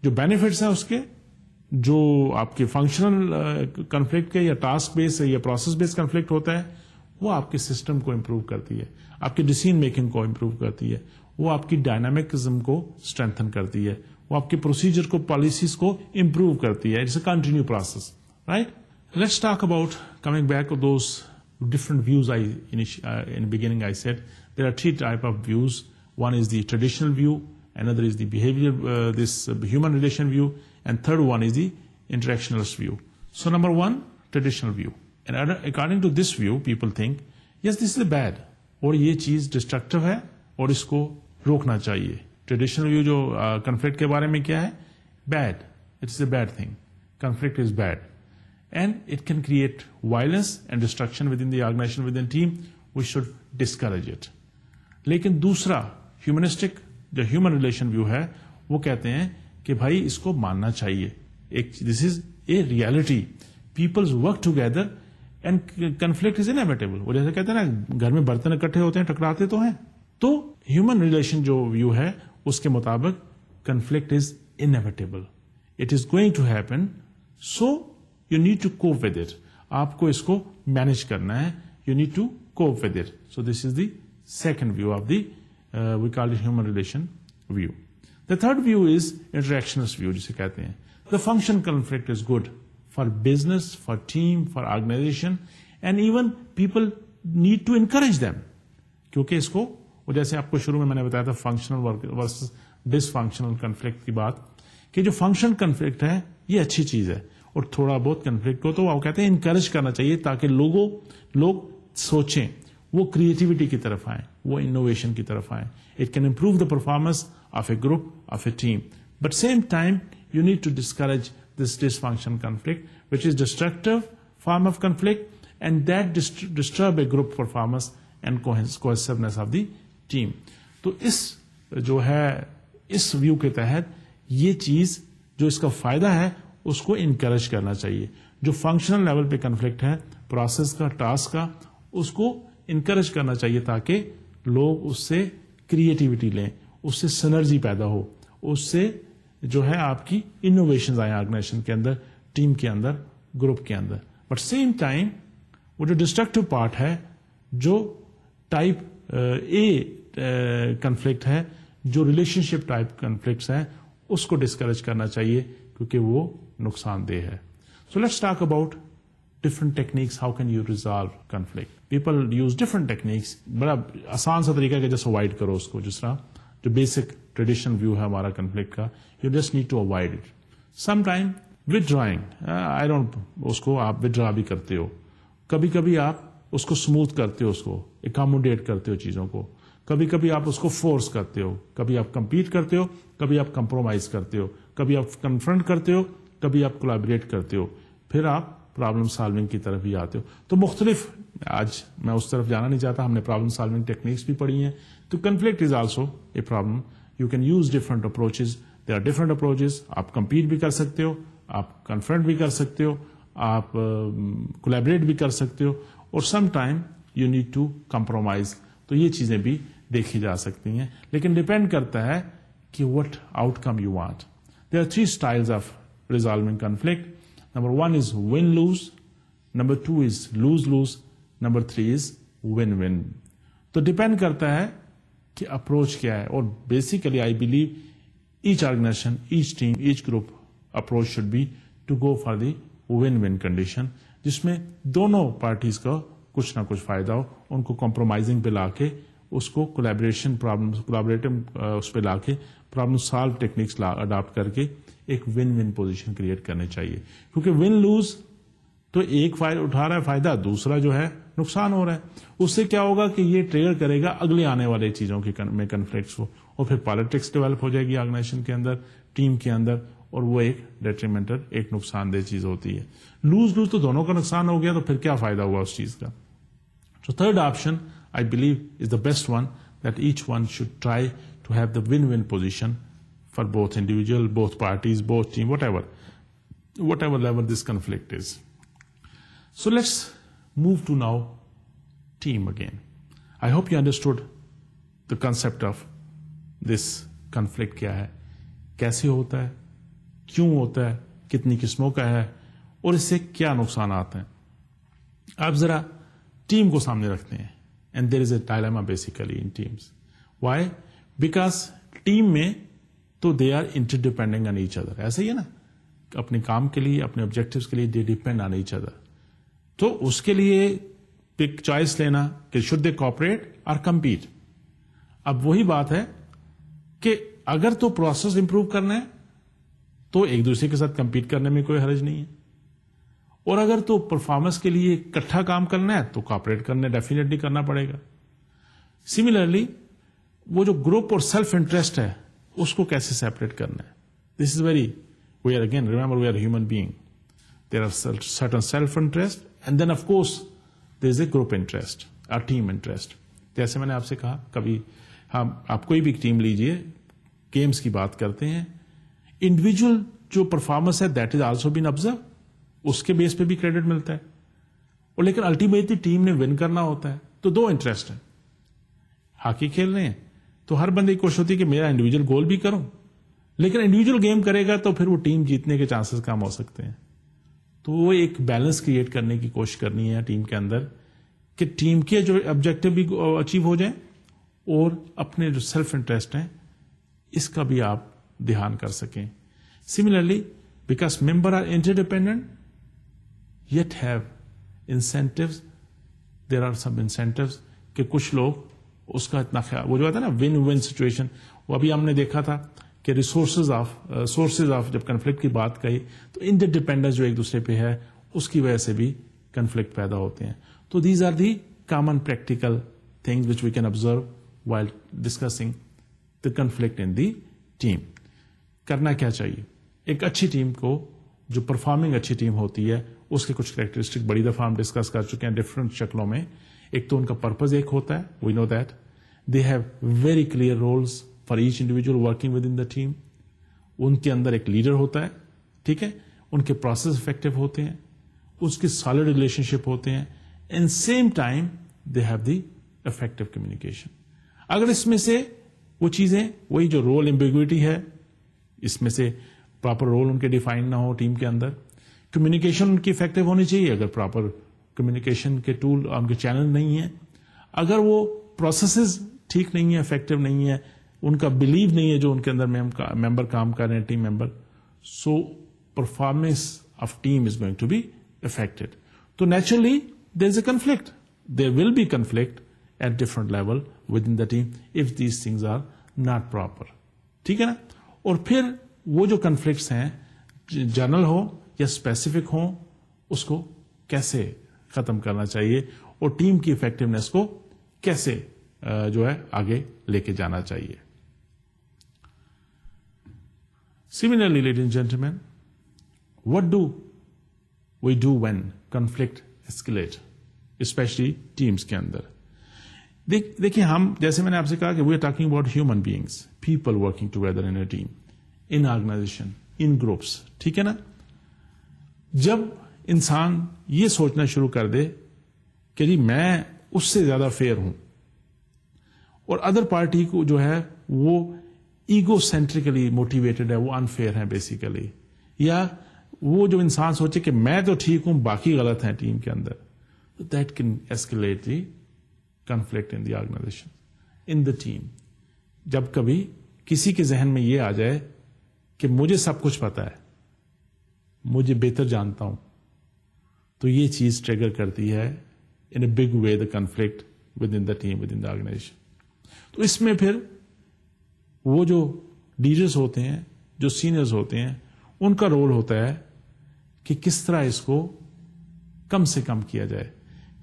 जो बेनिफिट्स हैं उसके जो आपके फंक्शनल कन्फ्लिक्ट है या टास्क बेस है या प्रोसेस बेस्ड कन्फ्लिक्ट होता है वो आपके सिस्टम को इम्प्रूव करती है आपके डिसीजन मेकिंग को इम्प्रूव करती है वो आपकी डायनामिकिज्म को स्ट्रेंथन करती है वो आपके प्रोसीजर को पॉलिसीज को इम्प्रूव करती है it's a continue process right let's talk about coming back those different views I uh, in the beginning I said there are three type of views one is the traditional view another is the behavior uh, this and third one is the interactionalist view. So number one, traditional view. And according to this view, people think, yes, this is bad. Or ye cheese destructive hai, or isko rokna chahiye. Traditional view jo conflict ke baare mein kya hai? Bad. It's a bad thing. Conflict is bad. And it can create violence and destruction within the organization, within team. We should discourage it. Lekin dusra, humanistic, the human relation view hai, wo kehte hain, कि भाई इसको मानना चाहिए एक this is a reality peoples work together and conflict is inevitable वो जैसे कहते हैं ना घर में बर्तन इकट्ठे होते हैं टकराते तो हैं तो ह्यूमन रिलेशन जो व्यू है उसके मुताबिक conflict is inevitable it is going to happen so you need to cope with it आपको इसको मैनेज करना है you need to cope with it so this is the second view of the we call human relation view the third view is interactionist view जिसे कहते हैं the function conflict is good for business for team for organisation and even people need to encourage them क्योंकि इसको वो जैसे आपको शुरू में मैंने बताया था फंक्शनल डिस डिसफंक्शनल कन्फ्लिक्ट की बात कि जो फंक्शन कन्फ्लिक्ट है ये अच्छी चीज है और थोड़ा बहुत कन्फ्लिक्ट को तो वो कहते हैं इंकरेज करना चाहिए ताकि लोगों लोग सोचें वो क्रिएटिविटी की तरफ आए वो इनोवेशन की तरफ आए it can improve the performance of a group of a team but same time you need to discourage this dysfunction conflict which is destructive form of conflict and that disturb a group performance and and of the team तो इस जो है इस view के तहत ये चीज जो इसका फायदा है उसको इनकरेज करना चाहिए जो फंक्शनल लेवल पे कन्फ्लिक्ट है प्रोसेस का टास्क का उसको इनक्रेज करना चाहिए ताकि लोग उससे क्रिएटिविटी लें उससे सनर्जी पैदा हो उससे जो है आपकी इनोवेशन आए ऑर्गेनाइजेशन के अंदर टीम के अंदर ग्रुप के अंदर बट सेम टाइम वो जो डिस्ट्रक्टिव पार्ट है जो टाइप ए कंफ्लिक्ट है जो रिलेशनशिप टाइप कन्फ्लिक्ट हैं उसको डिस्करेज करना चाहिए क्योंकि वो नुकसानदेह है so let's talk about different techniques how can you resolve conflict people use different techniques बड़ा आसान सा तरीका है कि जस्ट अवॉइड करो उसको जिस तरह जो बेसिक ट्रेडिशनल व्यू है हमारा कन्फ्लिक्ट का you just need to avoid it some time withdrawing I don't उसको आप विद ड्रा भी करते हो कभी कभी आप उसको स्मूथ करते हो उसको एकामोडेट करते हो चीजों को कभी कभी आप उसको फोर्स करते हो कभी आप कंपीट करते हो कभी आप कंप्रोमाइज करते हो कभी आप कन्फ्रंट करते हो कभी आप कोलाबरेट करते हो फिर आप प्रॉब्लम सॉल्विंग की तरफ ही आते हो तो मुख्तलिफ आज मैं उस तरफ जाना नहीं चाहता हमने प्रॉब्लम सॉल्विंग टेक्निक्स भी पढ़ी हैं तो conflict is also a problem you can use different approaches there are different approaches आप कंपीट भी कर सकते हो आप कन्फ्रंट भी कर सकते हो आप कोलेबरेट uh, भी कर सकते हो और some time you need to compromise तो ये चीजें भी देखी जा सकती हैं लेकिन डिपेंड करता है कि what outcome you want there are three styles of resolving conflict number one is win lose number two is lose lose number three is win win तो डिपेंड करता है कि अप्रोच क्या है और basically I believe each organization each team each group approach should be to go for the win win condition जिसमें दोनों parties का कुछ ना कुछ फायदा हो उनको कॉम्प्रोमाइजिंग पे ला के उसको कोलेबरेशन प्रॉब्लम कोलाबरेटिव उस पर ला के प्रॉब्लम सॉल्व टेक्निक्स अडॉप्ट करके एक विन विन पोजिशन क्रिएट करने चाहिए क्योंकि विन लूज तो एक फायदा उठा रहा है फायदा दूसरा जो है नुकसान हो रहा है उससे क्या होगा कि ये ट्रेड करेगा अगले आने वाले चीजों के में कन्फ्लिक्ट को और फिर पॉलिटिक्स डेवलप हो जाएगी ऑर्गेनाइजेशन के अंदर टीम के अंदर और वो एक डेट्रीमेंटल एक नुकसानदेह चीज होती है लूज लूज तो दोनों का नुकसान हो गया तो फिर क्या फायदा हुआ उस चीज का तो third option I believe is the best one that each one should try to have the win win position for both individual both parties both team whatever whatever level this conflict is so let's move to now team again. I hope you understood the concept of this conflict क्या है कैसे होता है क्यों होता है कितनी किस्मों का है और इससे क्या नुकसान आते हैं आप जरा टीम को सामने रखते हैं and there is a dilemma basically in teams why because team में तो they are inter depending on each other ऐसे ही है ना अपने काम के लिए अपने ऑब्जेक्टिव के लिए they depend on each other तो उसके लिए पिक चॉइस लेना कि शुड दे कॉपरेट और कंपीट अब वही बात है कि अगर तो प्रोसेस इंप्रूव करना है तो एक दूसरे के साथ कंपीट करने में कोई हर्ज नहीं है और अगर तो परफॉर्मेंस के लिए इकट्ठा काम करना है तो कॉपरेट करने डेफिनेटली करना पड़ेगा सिमिलरली वो जो ग्रुप और सेल्फ इंटरेस्ट है उसको कैसे सेपरेट करना है this is very we are again remember we are human being there are certain self interest and then of course there is a group interest a team interest जैसे मैंने आपसे कहा कभी हम आप कोई भी टीम लीजिए गेम्स की बात करते हैं इंडिविजुअल जो परफॉर्मेंस है that is also been observe उसके बेस पे भी क्रेडिट मिलता है और लेकिन अल्टीमेटली टीम ने विन करना होता है तो दो इंटरेस्ट है हॉकी खेल रहे हैं तो हर बंदे की कोशिश होती है कि मेरा इंडिविजुअल गोल भी करूं लेकिन इंडिविजुअल गेम करेगा तो फिर वो टीम जीतने के चांसेस कम हो सकते हैं तो वो एक बैलेंस क्रिएट करने की कोशिश करनी है टीम के अंदर कि टीम के जो ऑब्जेक्टिव भी अचीव हो जाए और अपने जो सेल्फ इंटरेस्ट हैं इसका भी आप ध्यान कर सकें similarly because member are interdependent yet have incentive there are some incentive कि कुछ लोग उसका इतना ख्याल वो जो आता है ना विन विन सिचुएशन वो अभी हमने देखा था कि रिसोर्स ऑफ सोर्सेज ऑफ जब कन्फ्लिक्ट की बात कही तो इंटर डिपेंडेंस जो एक दूसरे पे है उसकी वजह से भी कन्फ्लिक्ट पैदा होते हैं तो these are the common practical things which we can observe while discussing the conflict in the team करना क्या चाहिए एक अच्छी टीम को जो परफॉर्मिंग अच्छी टीम होती है उसके कुछ करेक्टरिस्टिक बड़ी दफा हम डिस्कस कर चुके हैं डिफरेंट शक्लों में एक तो उनका पर्पज एक होता है we know that they have very clear roles for each individual working within the team उनके अंदर एक लीडर होता है ठीक है उनके प्रोसेस इफेक्टिव होते हैं उसके सॉलिड रिलेशनशिप होते हैं and same time they have the effective communication अगर इसमें से वो चीजें वही जो रोल एम्बिग्विटी है इसमें से प्रॉपर रोल उनके डिफाइन ना हो टीम के अंदर कम्युनिकेशन उनकी इफेक्टिव होनी चाहिए अगर प्रॉपर कम्युनिकेशन के टूल उनके चैनल नहीं है अगर वो प्रोसेसेस ठीक नहीं है इफेक्टिव नहीं है उनका बिलीव नहीं है जो उनके अंदर का, मेंबर काम कर रहे हैं team member so performance of team is going to be affected naturally there is a conflict there will be conflict at different level within the team if these thing are not proper ठीक है ना और फिर वो जो conflict हैं general हो या स्पेसिफिक हो उसको कैसे खत्म करना चाहिए और टीम की इफेक्टिवनेस को कैसे जो है आगे लेके जाना चाहिए Similarly, ladies and gentlemen, what do we do when conflict escalate, especially teams के अंदर देखिए हम जैसे मैंने आपसे कहा कि we are talking about human beings people working together in a team in organization in groups ठीक है ना जब इंसान ये सोचना शुरू कर दे कि जी मैं उससे ज्यादा फेयर हूं और अदर पार्टी को जो है वो ईगो सेंट्रिकली मोटिवेटेड है वो अनफेयर है बेसिकली या वो जो इंसान सोचे कि मैं तो ठीक हूं बाकी गलत है टीम के अंदर that can escalate the conflict in the organization in the team जब कभी किसी के जहन में ये आ जाए कि मुझे सब कुछ पता है मुझे बेहतर जानता हूं तो ये चीज ट्रिगर करती है in a big way the conflict within the team within the organization तो इसमें फिर वो जो लीडर्स होते हैं जो सीनियर्स होते हैं उनका रोल होता है कि किस तरह इसको कम से कम किया जाए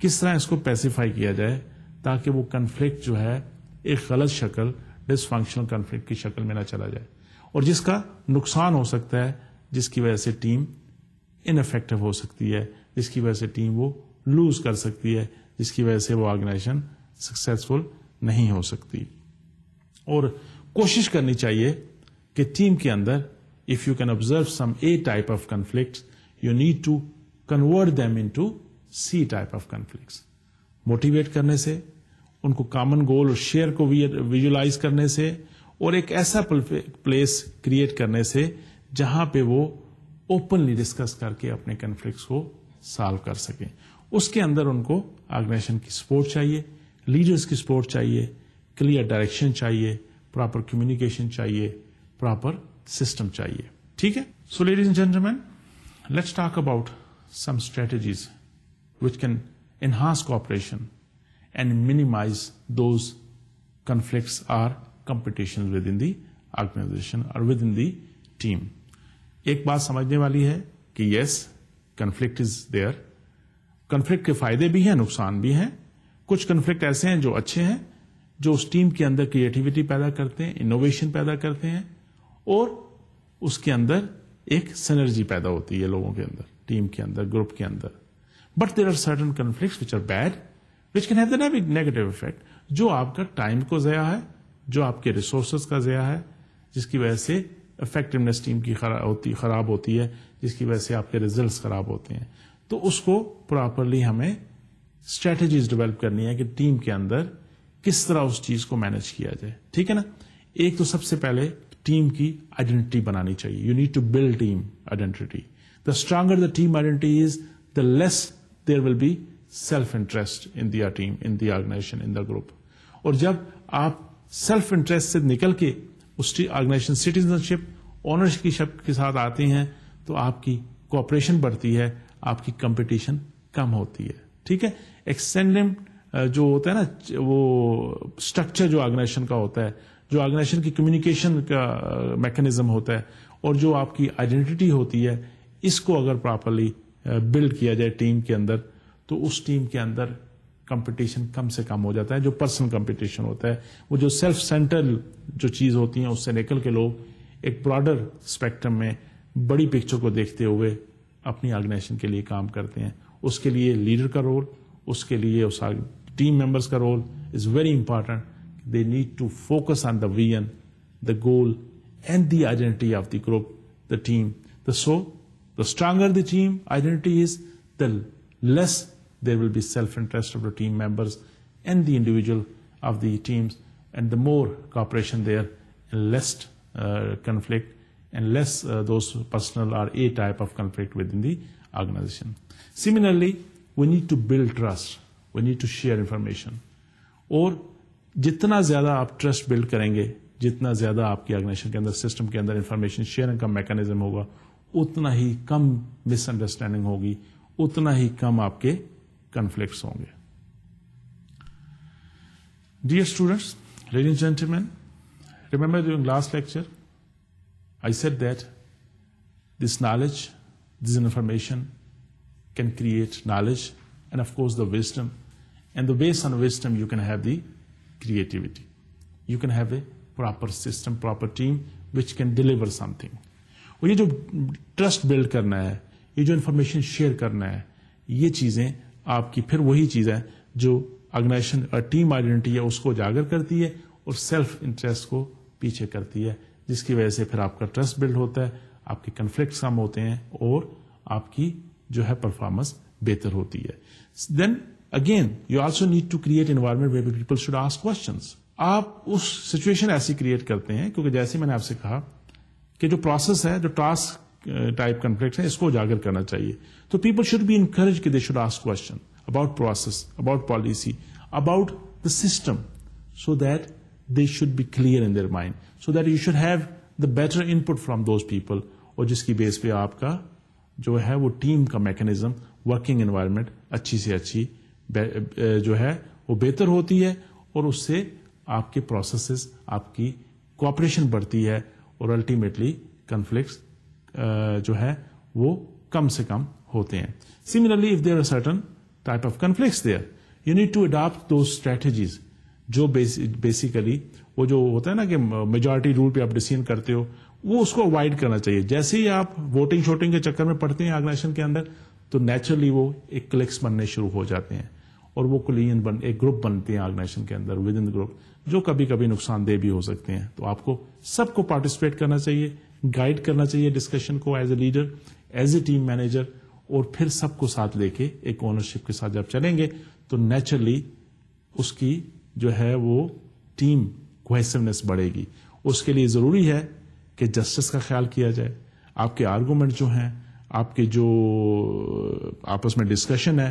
किस तरह इसको पैसिफाई किया जाए ताकि वो कन्फ्लिक्ट जो है एक गलत शक्ल डिसफंक्शनल कन्फ्लिक्ट की शक्ल में ना चला जाए और जिसका नुकसान हो सकता है जिसकी वजह से टीम इनफेक्टिव हो सकती है जिसकी वजह से टीम वो लूज कर सकती है जिसकी वजह से वो ऑर्गेनाइजेशन सक्सेसफुल नहीं हो सकती और कोशिश करनी चाहिए कि टीम के अंदर if you can observe some a type of conflict you need to convert them into C type of conflict motivate करने से उनको कॉमन गोल और शेयर को विजुलाइज करने से और एक ऐसा प्लेस क्रिएट करने से जहां पे वो ओपनली डिस्कस करके अपने कन्फ्लिक्ट को सॉल्व कर सकें उसके अंदर उनको ऑर्गेनाइजेशन की सपोर्ट चाहिए लीडर्स की सपोर्ट चाहिए क्लियर डायरेक्शन चाहिए प्रॉपर कम्युनिकेशन चाहिए प्रॉपर सिस्टम चाहिए ठीक है so ladies and gentleman let's talk about some strategies which can enhance cooperation and minimize those conflicts or competitions within the organization or within the team. एक बात समझने वाली है कि yes conflict is there conflict के फायदे भी हैं नुकसान भी हैं कुछ कन्फ्लिक्ट ऐसे हैं जो अच्छे हैं जो उस टीम के अंदर क्रिएटिविटी पैदा करते हैं इनोवेशन पैदा करते हैं और उसके अंदर एक सनर्जी पैदा होती है लोगों के अंदर टीम के अंदर ग्रुप के अंदर but there are certain conflict which are bad which can have negative effect जो आपका टाइम को जया है जो आपके रिसोर्सेज का जया है जिसकी वजह से इफेक्टिवनेस टीम की खराब होती खराब होती है जिसकी वजह से आपके रिजल्ट खराब होते हैं तो उसको प्रॉपरली हमें स्ट्रेटजीज डेवलप करनी है कि टीम के अंदर किस तरह उस चीज को मैनेज किया जाए ठीक है ना एक तो सबसे पहले टीम की आइडेंटिटी बनानी चाहिए you need to build team identity the stronger the team identity is the less there will be self interest in their team in the organization in the group और जब आप सेल्फ इंटरेस्ट से निकल के उस organisation citizenship ownership की शब्द के साथ आते हैं तो आपकी कॉपरेशन बढ़ती है आपकी कंपटीशन कम होती है ठीक है एक्सटेंडेड जो होता है ना वो स्ट्रक्चर जो ऑर्गेनाइजेशन का होता है जो ऑर्गेनाइजेशन की कम्युनिकेशन का मैकेनिज्म होता है और जो आपकी आइडेंटिटी होती है इसको अगर प्रॉपरली बिल्ड किया जाए टीम के अंदर तो उस टीम के अंदर कंपटीशन कम से कम हो जाता है जो पर्सनल कंपटीशन होता है वो जो सेल्फ सेंटर जो चीज होती है उससे निकल के लोग एक ब्रॉडर स्पेक्ट्रम में बड़ी पिक्चर को देखते हुए अपनी ऑर्गेनाइजेशन के लिए काम करते हैं उसके लिए लीडर का रोल उसके लिए उस team members का role is very important. They need to focus on the vision, the goal, and the identity of the group, the team. so, the stronger the team identity is, the less there will be self-interest of the team members and the individual of the teams, and the more cooperation there, and less uh, conflict, and less uh, those personal or A type of conflict within the organization. Similarly, we need to build trust. We need to share information और जितना ज्यादा आप trust build करेंगे जितना ज्यादा आपकी organisation के अंदर सिस्टम के अंदर इन्फॉर्मेशन शेयरिंग का मैकेनिज्म होगा उतना ही कम मिसअंडरस्टैंडिंग होगी उतना ही कम आपके कन्फ्लिक्ट होंगे dear students ladies gentleman remember during last lecture I said that this knowledge this information can create knowledge and of course the wisdom And the based on wisdom, you can have the creativity. You can have a proper system, proper team, which can deliver something. और ये जो trust build करना है ये जो information share करना है ये चीजें आपकी फिर वही चीज है जो ऑर्गेनाइजेशन टीम आइडेंटिटी है उसको उजागर करती है और सेल्फ इंटरेस्ट को पीछे करती है जिसकी वजह से फिर आपका ट्रस्ट बिल्ड होता है आपके कन्फ्लिक्ट कम होते हैं और आपकी जो है परफॉर्मेंस बेहतर होती है then again you also need to create environment way people should ask question आप उस सिचुएशन ऐसी क्रिएट करते हैं क्योंकि जैसे मैंने आपसे कहा कि जो प्रोसेस है जो टास्क टाइप कॉन्फ्लिक्ट है इसको उजागर करना चाहिए तो पीपल शुड बी इनकरेज कि they should ask question about process about policy about the system so that they should be clear in their mind so that you should have the better input from those people और जिसकी base पे आपका जो है वो team का mechanism working environment अच्छी से अच्छी जो है वो बेहतर होती है और उससे आपके प्रोसेसेस आपकी कोऑपरेशन बढ़ती है और अल्टीमेटली कन्फ्लिक्स जो है वो कम से कम होते हैं similarly if there are certain type of conflicts there you need to adapt those strategies जो बेसिकली वो जो होता है ना कि मेजोरिटी रूल पे आप डिसीजन करते हो वो उसको अवॉइड करना चाहिए जैसे ही आप वोटिंग शोटिंग के चक्कर में पड़ते हैं ऑर्गेनाइजेशन के अंदर तो नेचुरली वो एक क्लिक्स बनने शुरू हो जाते हैं और वो कुलियन बन एक ग्रुप बनते हैं ऑर्गेनाइजेशन के अंदर विद इन द ग्रुप जो कभी कभी नुकसानदेह भी हो सकते हैं तो आपको सबको पार्टिसिपेट करना चाहिए गाइड करना चाहिए डिस्कशन को as a leader as a team manager और फिर सबको साथ लेके एक ओनरशिप के साथ जब चलेंगे तो नेचुरली उसकी जो है वो टीम कोहेसिवनेस बढ़ेगी उसके लिए जरूरी है कि जस्टिस का ख्याल किया जाए आपके आर्गूमेंट जो हैं आपके जो आपस में डिस्कशन है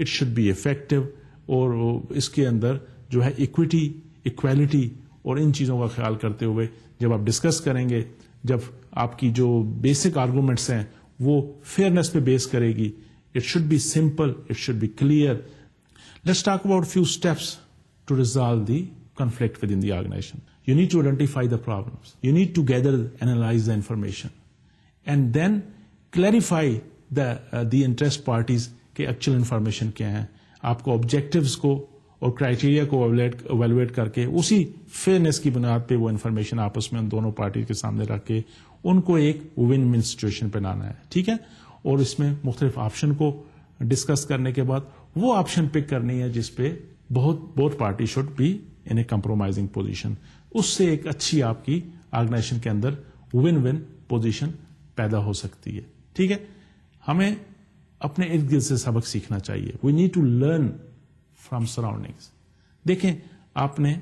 इट शुड बी इफेक्टिव और इसके अंदर जो है इक्विटी इक्वालिटी और इन चीज़ों का ख्याल करते हुए जब आप डिस्कस करेंगे जब आपकी जो बेसिक आर्गूमेंट्स हैं वो फेयरनेस पे बेस करेगी it should be simple it should be clear let's talk about few steps to resolve the conflict within the organization. You need to identify the problems. You need to gather, analyze the information, and then clarify the uh, the interest parties कि actual information क्या है आपको objectives को और criteria को evaluate करके उसी fairness की बुनियाद पे वो इन्फॉर्मेशन आपस में उन दोनों पार्टी के सामने रख के उनको एक विन विन सिचुएशन पे लाना है ठीक है और इसमें मुख्तलिफ ऑप्शन को डिस्कस करने के बाद वो ऑप्शन पिक करनी है जिसपे बहुत both party should be in a compromising position उससे एक अच्छी आपकी ऑर्गेनाइजेशन के अंदर विन विन पोजिशन पैदा हो सकती है ठीक है हमें अपने इर्द गिर्द से सबक सीखना चाहिए we need to learn from surroundings देखें आपने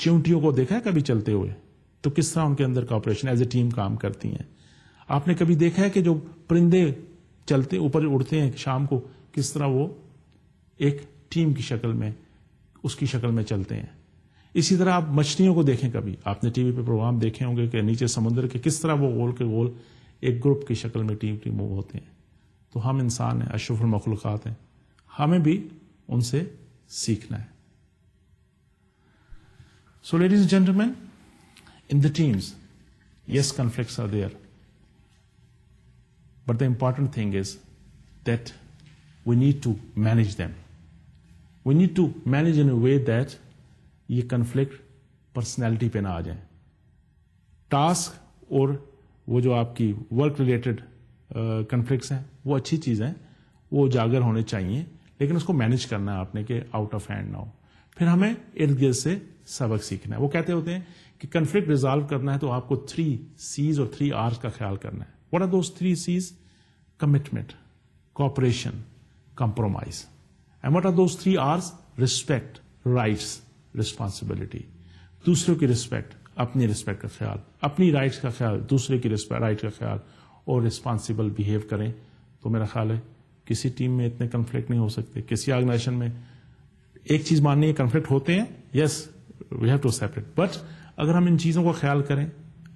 चिमटियों को देखा है कभी चलते हुए तो किस तरह उनके अंदर कॉपरेशन एज ए टीम काम करती हैं आपने कभी देखा है कि जो परिंदे चलते ऊपर उड़ते हैं शाम को किस तरह वो एक टीम की शक्ल में उसकी शक्ल में चलते हैं इसी तरह आप मछलियों को देखें कभी आपने टीवी पे प्रोग्राम देखे होंगे कि नीचे समुद्र के किस तरह वो गोल के गोल एक ग्रुप की शक्ल में टीम टीम मूव होते हैं तो हम इंसान हैं अशरफुलमखलूक़ात हैं हमें भी उनसे सीखना है so ladies gentleman in the teams yes conflicts are there but the important thing is that we need to manage them we need to manage in a way that ये conflict personality पे ना आ जाए task और वो जो आपकी work related conflicts हैं वो अच्छी चीज़ है वो उजागर होने चाहिए लेकिन उसको मैनेज करना है आपने के आउट ऑफ हैंड ना हो फिर हमें इर्द गिर्द से सबक सीखना है वो कहते होते हैं कि कन्फ्लिक्ट रिजॉल्व करना है तो आपको थ्री सीज और थ्री आर्स का ख्याल करना है what are those three Cs commitment cooperation compromise and what are those three Rs respect right responsibility दूसरों की रिस्पेक्ट अपनी रिस्पेक्ट का ख्याल अपनी राइट्स का ख्याल दूसरे की राइट का ख्याल और रिस्पॉन्सिबल बिहेव करें तो मेरा ख्याल है किसी टीम में इतने कन्फ्लिक्ट नहीं हो सकते किसी ऑर्गेनाइजेशन में एक चीज माननी है कन्फ्लिक्ट होते हैं yes we have to separate but अगर हम इन चीजों का ख्याल करें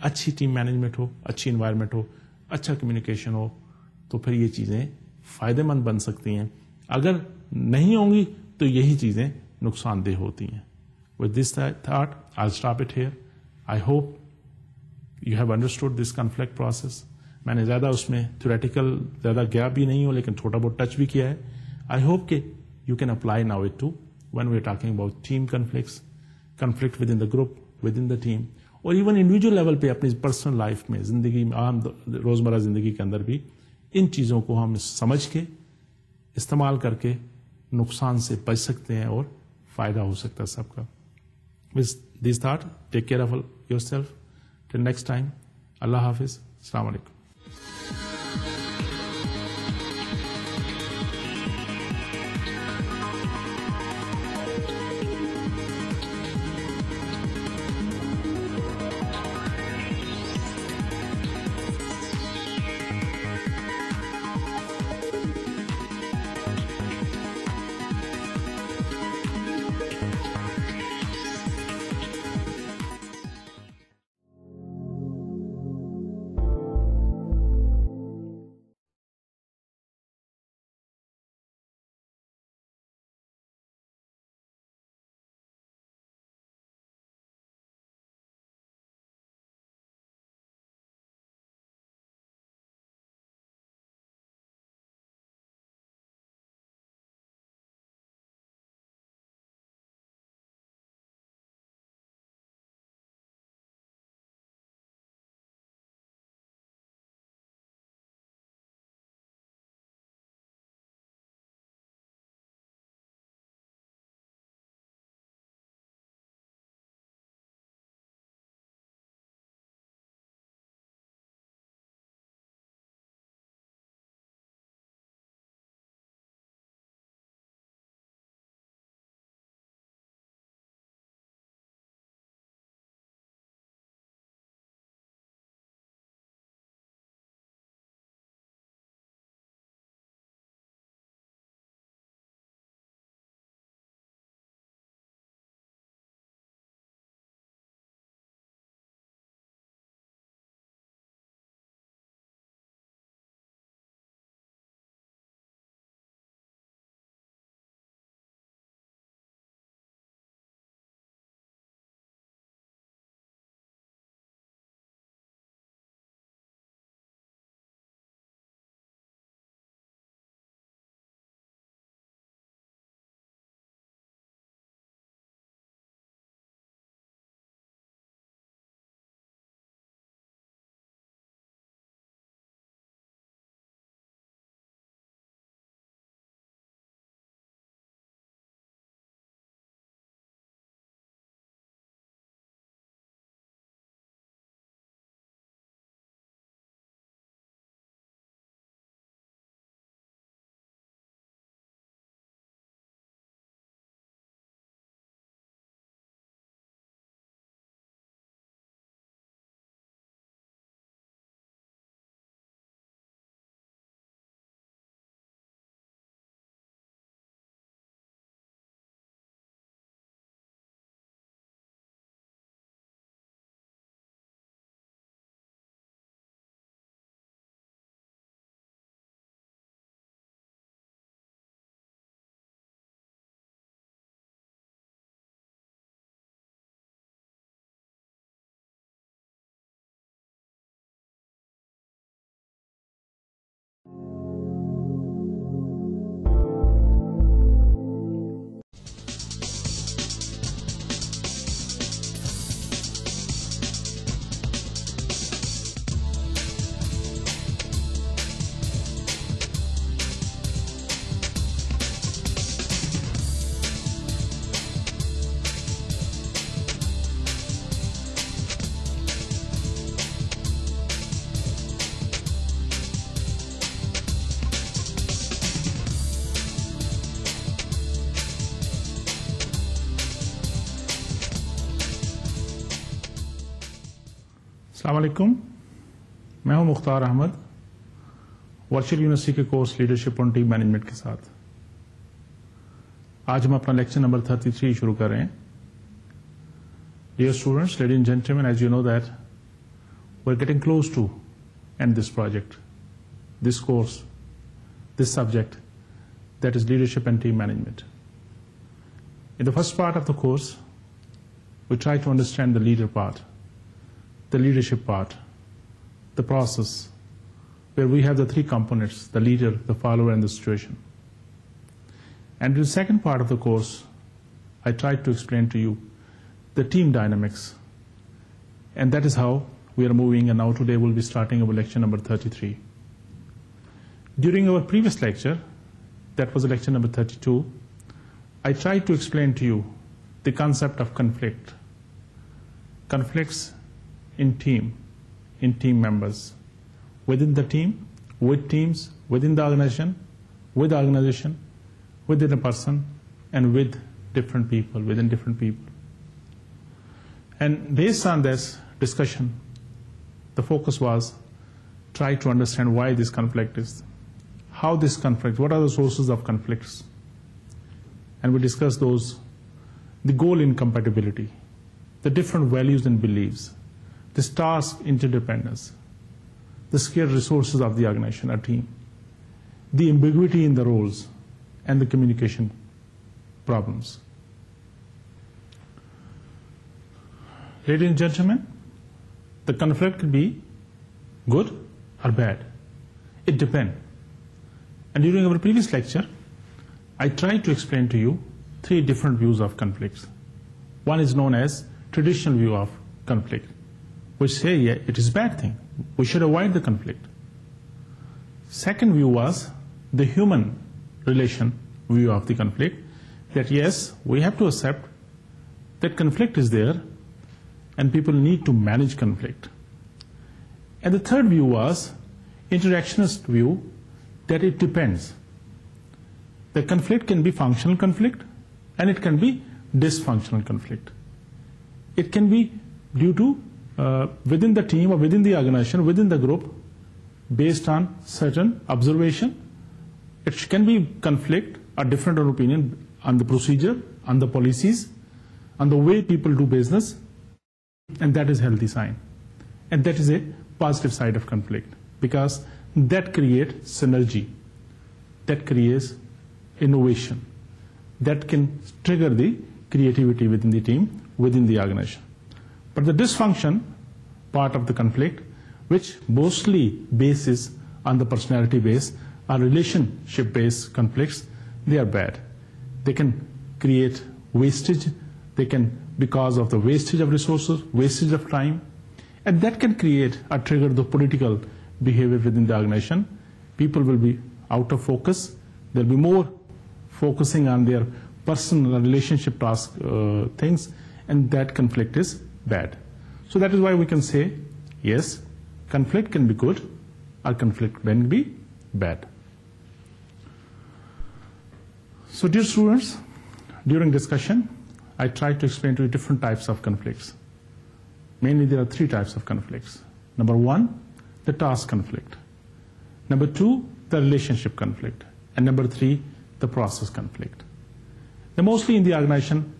अच्छी टीम मैनेजमेंट हो अच्छी इन्वायरमेंट हो अच्छा कम्युनिकेशन हो तो फिर ये चीजें फायदेमंद बन सकती हैं अगर नहीं होंगी तो यही चीजें नुकसानदेह होती हैं with this thought I stop it here I hope you have understood this conflict process मैंने ज़्यादा उसमें थ्योरेटिकल ज़्यादा गया भी नहीं हो लेकिन थोड़ा बहुत टच भी किया है आई होप के you can apply now it to one we are talking about team conflict conflict within the group within the team और इवन इंडिविजुअल लेवल पे अपनी पर्सनल लाइफ में जिंदगी में आम रोजमर्रा जिंदगी के अंदर भी इन चीज़ों को हम समझ के इस्तेमाल करके नुकसान से बच सकते हैं और फायदा हो सकता है सबका with this thought take care of your self till next time अल्लाह हाफिज़ अलैक्म अलैक्म मैं हूं मुख्तार अहमद वर्चुअल यूनिवर्सिटी के course leadership on team management के साथ आज हम अपना लेक्चर नंबर 33 शुरू कर रहे हैं dear students lady and gentleman as you know that we are getting close to end this project this course this subject that is leadership and team management in the first part of the course we try to understand the leader part the leadership part, the process, where we have the three components, the leader, the follower, and the situation. And in the second part of the course, I tried to explain to you the team dynamics. And that is how we are moving, and now today we'll be starting our lecture number 33. During our previous lecture, that was lecture number 32, I tried to explain to you the concept of conflict. Conflicts in team, in team members, within the team, with teams, within the organization, with organization, within a person, and with different people, within different people. And based on this discussion, the focus was try to understand why this conflict is, how this conflict, what are the sources of conflicts. And we discussed those, the goal incompatibility, the different values and beliefs, this task interdependence, the scarce resources of the organization, team, the ambiguity in the roles, and the communication problems. Ladies and gentlemen, the conflict could be good or bad. It depends. And during our previous lecture, I tried to explain to you three different views of conflicts. One is known as traditional view of conflict which say yeah, it is bad thing. We should avoid the conflict. Second view was the human relation view of the conflict that yes, we have to accept that conflict is there and people need to manage conflict. And the third view was interactionist view that it depends. The conflict can be functional conflict and it can be dysfunctional conflict. It can be due to uh, within the team or within the organization, within the group, based on certain observation. It can be conflict or different opinion on the procedure, on the policies, on the way people do business, and that is healthy sign. And that is a positive side of conflict because that creates synergy, that creates innovation, that can trigger the creativity within the team, within the organization but the dysfunction part of the conflict, which mostly bases on the personality base or relationship based conflicts, they are bad. They can create wastage, they can, because of the wastage of resources, wastage of time, and that can create or trigger the political behavior within the organization. People will be out of focus, they'll be more focusing on their personal relationship task uh, things, and that conflict is bad. So that is why we can say, yes, conflict can be good or conflict can be bad. So dear students, during discussion, I tried to explain to you different types of conflicts. Mainly there are three types of conflicts. Number one, the task conflict. Number two, the relationship conflict. And number three, the process conflict. Now mostly in the organization,